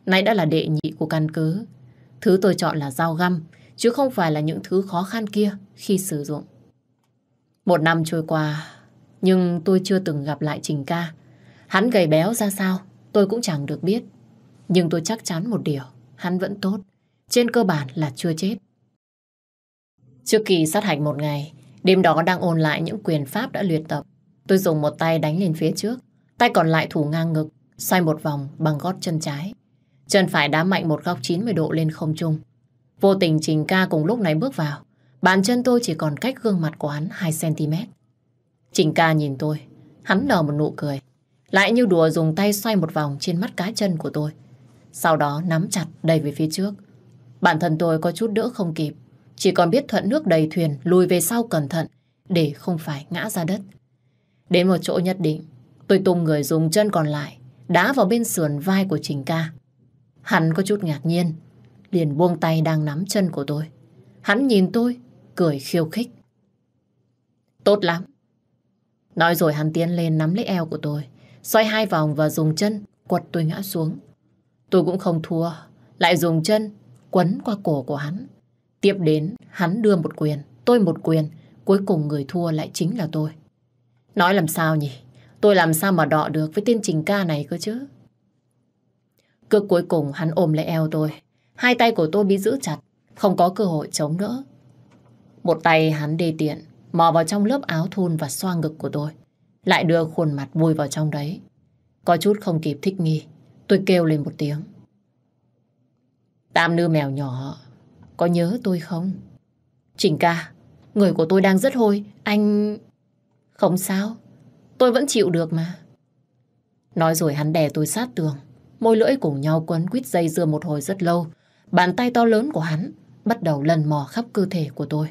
S1: nay đã là đệ nhị của căn cứ. Thứ tôi chọn là dao găm, chứ không phải là những thứ khó khăn kia khi sử dụng. Một năm trôi qua, nhưng tôi chưa từng gặp lại Trình ca. Hắn gầy béo ra sao, tôi cũng chẳng được biết. Nhưng tôi chắc chắn một điều, hắn vẫn tốt. Trên cơ bản là chưa chết. Trước kỳ sát hạch một ngày, Đêm đó đang ôn lại những quyền pháp đã luyện tập. Tôi dùng một tay đánh lên phía trước, tay còn lại thủ ngang ngực, xoay một vòng bằng gót chân trái. Chân phải đá mạnh một góc 90 độ lên không trung. Vô tình Trình ca cùng lúc này bước vào. Bàn chân tôi chỉ còn cách gương mặt của hắn 2cm. Trình ca nhìn tôi, hắn nở một nụ cười. Lại như đùa dùng tay xoay một vòng trên mắt cá chân của tôi. Sau đó nắm chặt đầy về phía trước. Bản thân tôi có chút đỡ không kịp chỉ còn biết thuận nước đầy thuyền lùi về sau cẩn thận để không phải ngã ra đất. Đến một chỗ nhất định, tôi tung người dùng chân còn lại đá vào bên sườn vai của Trình ca. Hắn có chút ngạc nhiên, liền buông tay đang nắm chân của tôi. Hắn nhìn tôi, cười khiêu khích. Tốt lắm. Nói rồi hắn tiến lên nắm lấy eo của tôi, xoay hai vòng và dùng chân quật tôi ngã xuống. Tôi cũng không thua, lại dùng chân quấn qua cổ của hắn. Tiếp đến, hắn đưa một quyền, tôi một quyền, cuối cùng người thua lại chính là tôi. Nói làm sao nhỉ? Tôi làm sao mà đọ được với tên trình ca này cơ chứ? Cước cuối cùng hắn ôm lấy eo tôi. Hai tay của tôi bị giữ chặt, không có cơ hội chống nữa Một tay hắn đề tiện, mò vào trong lớp áo thun và xoa ngực của tôi. Lại đưa khuôn mặt vui vào trong đấy. Có chút không kịp thích nghi, tôi kêu lên một tiếng. Tam nư mèo nhỏ có nhớ tôi không? Trình ca, người của tôi đang rất hôi, anh... Không sao, tôi vẫn chịu được mà. Nói rồi hắn đè tôi sát tường, môi lưỡi cùng nhau quấn quýt dây dưa một hồi rất lâu. Bàn tay to lớn của hắn bắt đầu lần mò khắp cơ thể của tôi.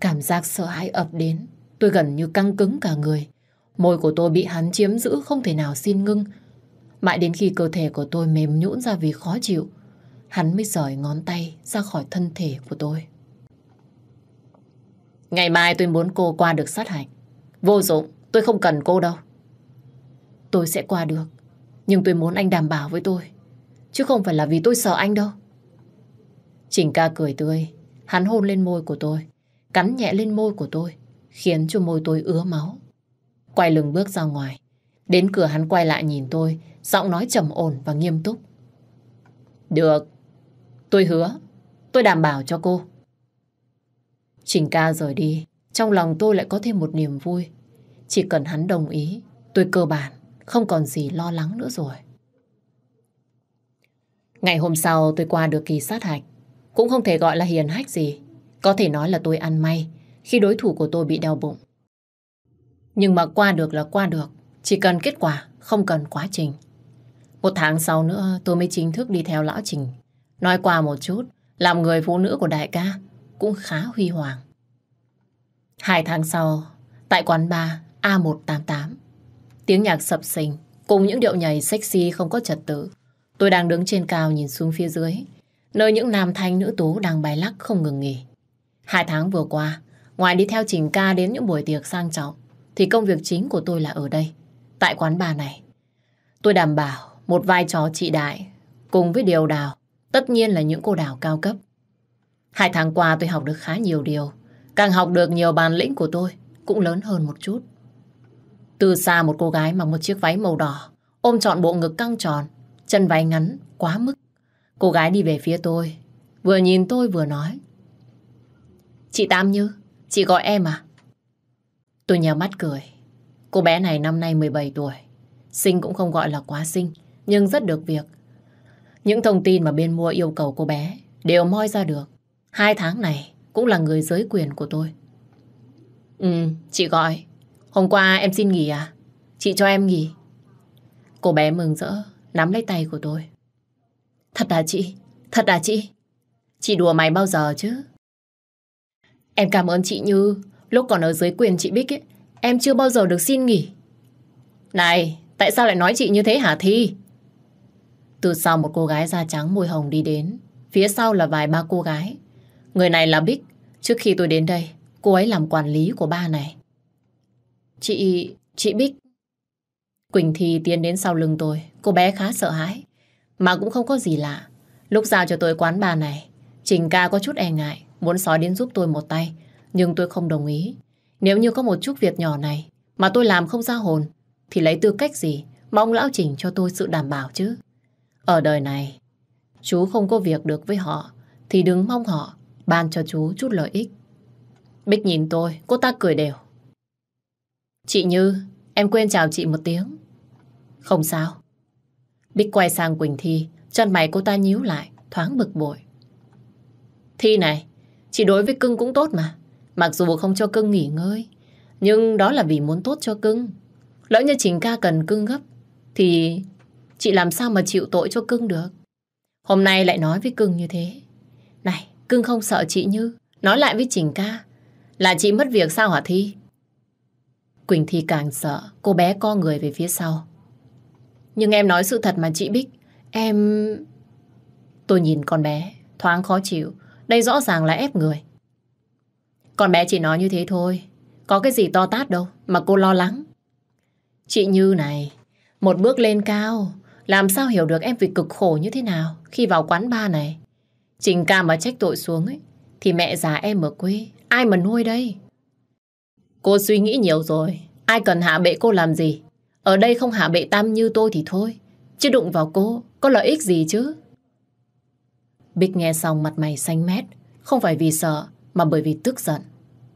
S1: Cảm giác sợ hãi ập đến, tôi gần như căng cứng cả người. Môi của tôi bị hắn chiếm giữ không thể nào xin ngưng. Mãi đến khi cơ thể của tôi mềm nhũn ra vì khó chịu, hắn mới rời ngón tay ra khỏi thân thể của tôi. Ngày mai tôi muốn cô qua được sát hạch. Vô dụng, tôi không cần cô đâu. Tôi sẽ qua được, nhưng tôi muốn anh đảm bảo với tôi. Chứ không phải là vì tôi sợ anh đâu. Trình ca cười tươi, hắn hôn lên môi của tôi, cắn nhẹ lên môi của tôi, khiến cho môi tôi ứa máu. Quay lưng bước ra ngoài, đến cửa hắn quay lại nhìn tôi, giọng nói trầm ổn và nghiêm túc. Được, Tôi hứa, tôi đảm bảo cho cô. Trình ca rời đi, trong lòng tôi lại có thêm một niềm vui. Chỉ cần hắn đồng ý, tôi cơ bản không còn gì lo lắng nữa rồi. Ngày hôm sau tôi qua được kỳ sát hạch, cũng không thể gọi là hiền hách gì. Có thể nói là tôi ăn may khi đối thủ của tôi bị đau bụng. Nhưng mà qua được là qua được, chỉ cần kết quả, không cần quá trình. Một tháng sau nữa tôi mới chính thức đi theo lão Trình Nói qua một chút, làm người phụ nữ của đại ca cũng khá huy hoàng. Hai tháng sau, tại quán bar A188, tiếng nhạc sập sình cùng những điệu nhảy sexy không có trật tự. Tôi đang đứng trên cao nhìn xuống phía dưới, nơi những nam thanh nữ tú đang bài lắc không ngừng nghỉ. Hai tháng vừa qua, ngoài đi theo trình ca đến những buổi tiệc sang trọng, thì công việc chính của tôi là ở đây, tại quán bar này. Tôi đảm bảo một vai trò chị đại cùng với điều đào Tất nhiên là những cô đào cao cấp. Hai tháng qua tôi học được khá nhiều điều. Càng học được nhiều bản lĩnh của tôi cũng lớn hơn một chút. Từ xa một cô gái mặc một chiếc váy màu đỏ, ôm trọn bộ ngực căng tròn, chân váy ngắn, quá mức. Cô gái đi về phía tôi, vừa nhìn tôi vừa nói. Chị Tam Như, chị gọi em à? Tôi nhớ mắt cười. Cô bé này năm nay 17 tuổi. Sinh cũng không gọi là quá sinh, nhưng rất được việc. Những thông tin mà bên mua yêu cầu cô bé đều moi ra được. Hai tháng này cũng là người giới quyền của tôi. Ừ, chị gọi. Hôm qua em xin nghỉ à? Chị cho em nghỉ. Cô bé mừng rỡ, nắm lấy tay của tôi. Thật à chị? Thật à chị? Chị đùa mày bao giờ chứ? Em cảm ơn chị Như. Lúc còn ở dưới quyền chị Bích ấy, em chưa bao giờ được xin nghỉ. Này, tại sao lại nói chị như thế hả Thi? Từ sau một cô gái da trắng môi hồng đi đến. Phía sau là vài ba cô gái. Người này là Bích. Trước khi tôi đến đây, cô ấy làm quản lý của ba này. Chị... chị Bích. Quỳnh Thi tiến đến sau lưng tôi. Cô bé khá sợ hãi. Mà cũng không có gì lạ. Lúc giao cho tôi quán bà này, Trình ca có chút e ngại, muốn sói đến giúp tôi một tay. Nhưng tôi không đồng ý. Nếu như có một chút việc nhỏ này mà tôi làm không ra hồn, thì lấy tư cách gì mong lão Trình cho tôi sự đảm bảo chứ? Ở đời này, chú không có việc được với họ, thì đừng mong họ ban cho chú chút lợi ích. Bích nhìn tôi, cô ta cười đều. Chị Như, em quên chào chị một tiếng. Không sao. Bích quay sang Quỳnh Thi, chân mày cô ta nhíu lại, thoáng bực bội. Thi này, chị đối với cưng cũng tốt mà. Mặc dù không cho cưng nghỉ ngơi, nhưng đó là vì muốn tốt cho cưng. Lỡ như Trình ca cần cưng gấp, thì Chị làm sao mà chịu tội cho cưng được Hôm nay lại nói với cưng như thế Này cưng không sợ chị Như Nói lại với Trình ca Là chị mất việc sao hả Thi Quỳnh Thi càng sợ Cô bé co người về phía sau Nhưng em nói sự thật mà chị Bích Em... Tôi nhìn con bé Thoáng khó chịu Đây rõ ràng là ép người Con bé chỉ nói như thế thôi Có cái gì to tát đâu mà cô lo lắng Chị Như này, một bước lên cao, làm sao hiểu được em vì cực khổ như thế nào khi vào quán ba này. Trình ca mà trách tội xuống ấy, thì mẹ già em ở quê, ai mà nuôi đây? Cô suy nghĩ nhiều rồi, ai cần hạ bệ cô làm gì? Ở đây không hạ bệ tam như tôi thì thôi, chứ đụng vào cô có lợi ích gì chứ? Bích nghe xong mặt mày xanh mét, không phải vì sợ mà bởi vì tức giận.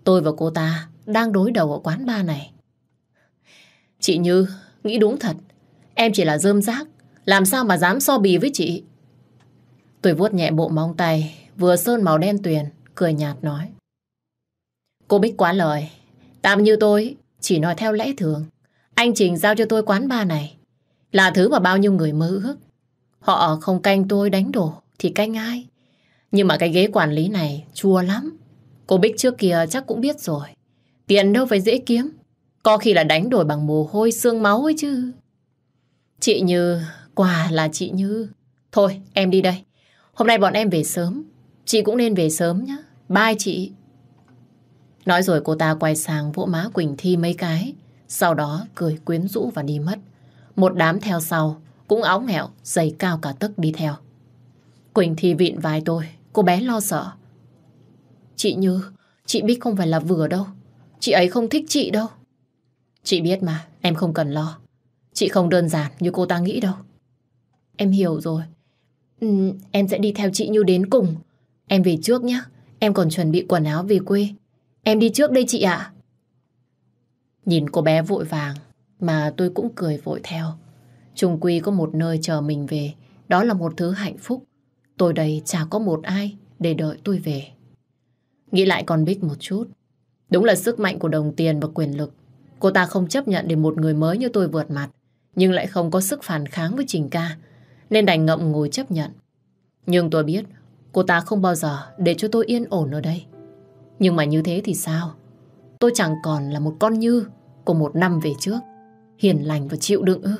S1: Tôi và cô ta đang đối đầu ở quán ba này. Chị Như, nghĩ đúng thật, em chỉ là dơm rác làm sao mà dám so bì với chị? Tôi vuốt nhẹ bộ móng tay, vừa sơn màu đen tuyền, cười nhạt nói. Cô Bích quá lời. Tạm như tôi, chỉ nói theo lẽ thường. Anh Trình giao cho tôi quán ba này. Là thứ mà bao nhiêu người mơ ước. Họ không canh tôi đánh đổ, thì canh ai? Nhưng mà cái ghế quản lý này chua lắm. Cô Bích trước kia chắc cũng biết rồi. Tiền đâu phải dễ kiếm. Có khi là đánh đổi bằng mồ hôi, xương máu ấy chứ. Chị Như Quả là chị Như. Thôi, em đi đây. Hôm nay bọn em về sớm. Chị cũng nên về sớm nhé. Bye chị. Nói rồi cô ta quay sang vỗ má Quỳnh Thi mấy cái. Sau đó cười quyến rũ và đi mất. Một đám theo sau, cũng áo nghẹo, giày cao cả tấc đi theo. Quỳnh Thi vịn vai tôi, cô bé lo sợ. Chị Như, chị biết không phải là vừa đâu. Chị ấy không thích chị đâu. Chị biết mà, em không cần lo. Chị không đơn giản như cô ta nghĩ đâu. Em hiểu rồi. Ừ, em sẽ đi theo chị Như đến cùng. Em về trước nhé. Em còn chuẩn bị quần áo về quê. Em đi trước đây chị ạ. Nhìn cô bé vội vàng mà tôi cũng cười vội theo. Trung quy có một nơi chờ mình về. Đó là một thứ hạnh phúc. Tôi đây chả có một ai để đợi tôi về. Nghĩ lại còn Bích một chút. Đúng là sức mạnh của đồng tiền và quyền lực. Cô ta không chấp nhận để một người mới như tôi vượt mặt. Nhưng lại không có sức phản kháng với Trình ca nên đành ngậm ngùi chấp nhận. Nhưng tôi biết cô ta không bao giờ để cho tôi yên ổn ở đây. Nhưng mà như thế thì sao? Tôi chẳng còn là một con như của một năm về trước. Hiền lành và chịu đựng ư.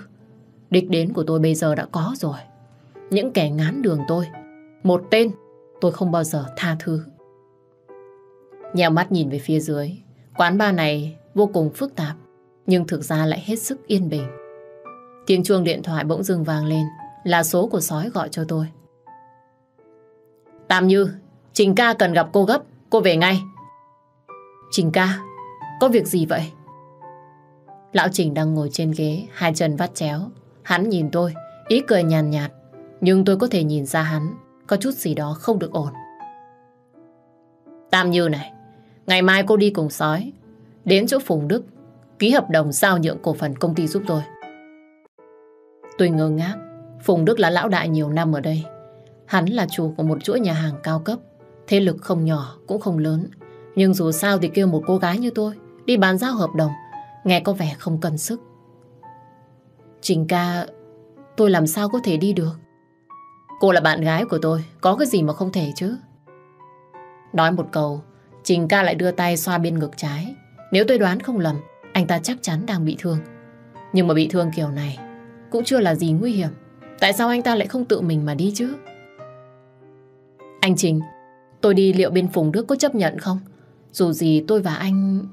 S1: Đích đến của tôi bây giờ đã có rồi. Những kẻ ngán đường tôi. Một tên tôi không bao giờ tha thứ. Nhèo mắt nhìn về phía dưới. Quán bar này vô cùng phức tạp. Nhưng thực ra lại hết sức yên bình. Tiếng chuông điện thoại bỗng dưng vang lên là số của sói gọi cho tôi. Tam Như, Trình ca cần gặp cô gấp, cô về ngay. Trình ca, có việc gì vậy? Lão Trình đang ngồi trên ghế, hai chân vắt chéo. Hắn nhìn tôi, ý cười nhàn nhạt, nhạt, nhưng tôi có thể nhìn ra hắn có chút gì đó không được ổn. Tam Như này, ngày mai cô đi cùng sói, đến chỗ Phùng Đức, ký hợp đồng giao nhượng cổ phần công ty giúp tôi. Tôi ngơ ngác, Phùng Đức là lão đại nhiều năm ở đây. Hắn là chủ của một chuỗi nhà hàng cao cấp. Thế lực không nhỏ, cũng không lớn. Nhưng dù sao thì kêu một cô gái như tôi đi bán giao hợp đồng. Nghe có vẻ không cần sức. Trình ca, tôi làm sao có thể đi được? Cô là bạn gái của tôi, có cái gì mà không thể chứ? Nói một câu, Trình ca lại đưa tay xoa bên ngực trái. Nếu tôi đoán không lầm, anh ta chắc chắn đang bị thương. Nhưng mà bị thương kiểu này cũng chưa là gì nguy hiểm. Tại sao anh ta lại không tự mình mà đi chứ? Anh Trình, tôi đi liệu bên Phùng Đức có chấp nhận không? Dù gì tôi và anh...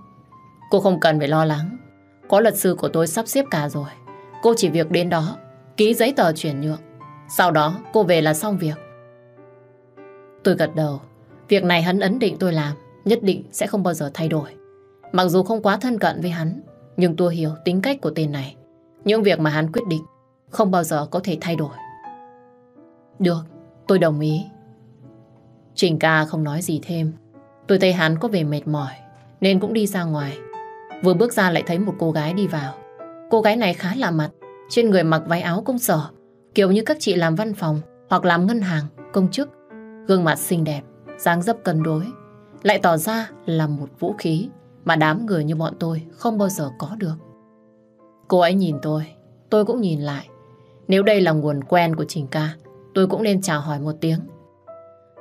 S1: Cô không cần phải lo lắng. Có luật sư của tôi sắp xếp cả rồi. Cô chỉ việc đến đó, ký giấy tờ chuyển nhượng. Sau đó cô về là xong việc. Tôi gật đầu. Việc này hắn ấn định tôi làm, nhất định sẽ không bao giờ thay đổi. Mặc dù không quá thân cận với hắn, nhưng tôi hiểu tính cách của tên này. Những việc mà hắn quyết định không bao giờ có thể thay đổi. Được, tôi đồng ý. Trình ca không nói gì thêm. Tôi thấy hắn có vẻ mệt mỏi, nên cũng đi ra ngoài. Vừa bước ra lại thấy một cô gái đi vào. Cô gái này khá lạ mặt, trên người mặc váy áo công sở, kiểu như các chị làm văn phòng hoặc làm ngân hàng, công chức. Gương mặt xinh đẹp, dáng dấp cân đối, lại tỏ ra là một vũ khí mà đám người như bọn tôi không bao giờ có được. Cô ấy nhìn tôi, tôi cũng nhìn lại. Nếu đây là nguồn quen của Trình ca, tôi cũng nên chào hỏi một tiếng.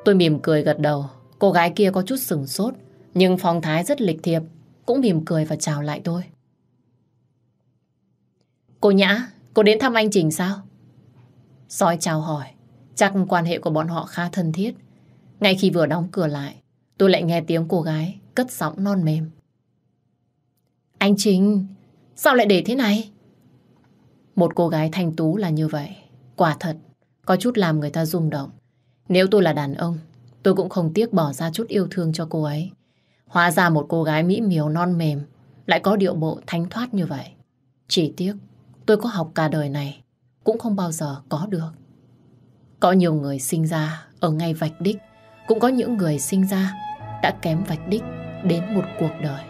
S1: Tôi mỉm cười gật đầu, cô gái kia có chút sừng sốt, nhưng phong thái rất lịch thiệp, cũng mỉm cười và chào lại tôi. Cô Nhã, cô đến thăm anh Trình sao? Soi chào hỏi, chắc quan hệ của bọn họ khá thân thiết. Ngay khi vừa đóng cửa lại, tôi lại nghe tiếng cô gái cất giọng non mềm. Anh Trình, sao lại để thế này? Một cô gái thanh tú là như vậy. Quả thật, có chút làm người ta rung động. Nếu tôi là đàn ông, tôi cũng không tiếc bỏ ra chút yêu thương cho cô ấy. Hóa ra một cô gái mỹ miều non mềm, lại có điệu bộ thanh thoát như vậy. Chỉ tiếc, tôi có học cả đời này, cũng không bao giờ có được. Có nhiều người sinh ra ở ngay vạch đích, cũng có những người sinh ra đã kém vạch đích đến một cuộc đời.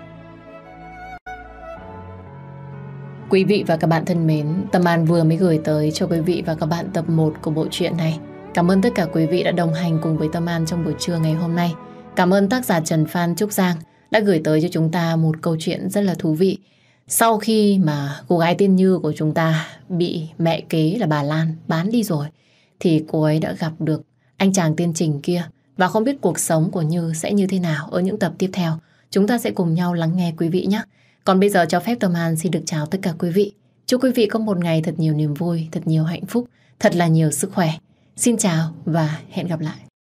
S1: Quý vị và các bạn thân mến, Tâm An vừa mới gửi tới cho quý vị và các bạn tập 1 của bộ truyện này. Cảm ơn tất cả quý vị đã đồng hành cùng với Tâm An trong buổi trưa ngày hôm nay. Cảm ơn tác giả Trần Phan Trúc Giang đã gửi tới cho chúng ta một câu chuyện rất là thú vị. Sau khi mà cô gái tiên như của chúng ta bị mẹ kế là bà Lan bán đi rồi, thì cô ấy đã gặp được anh chàng tiên trình kia và không biết cuộc sống của Như sẽ như thế nào ở những tập tiếp theo. Chúng ta sẽ cùng nhau lắng nghe quý vị nhé. Còn bây giờ cho phép Tâm An xin được chào tất cả quý vị. Chúc quý vị có một ngày thật nhiều niềm vui, thật nhiều hạnh phúc, thật là nhiều sức khỏe. Xin chào và hẹn gặp lại.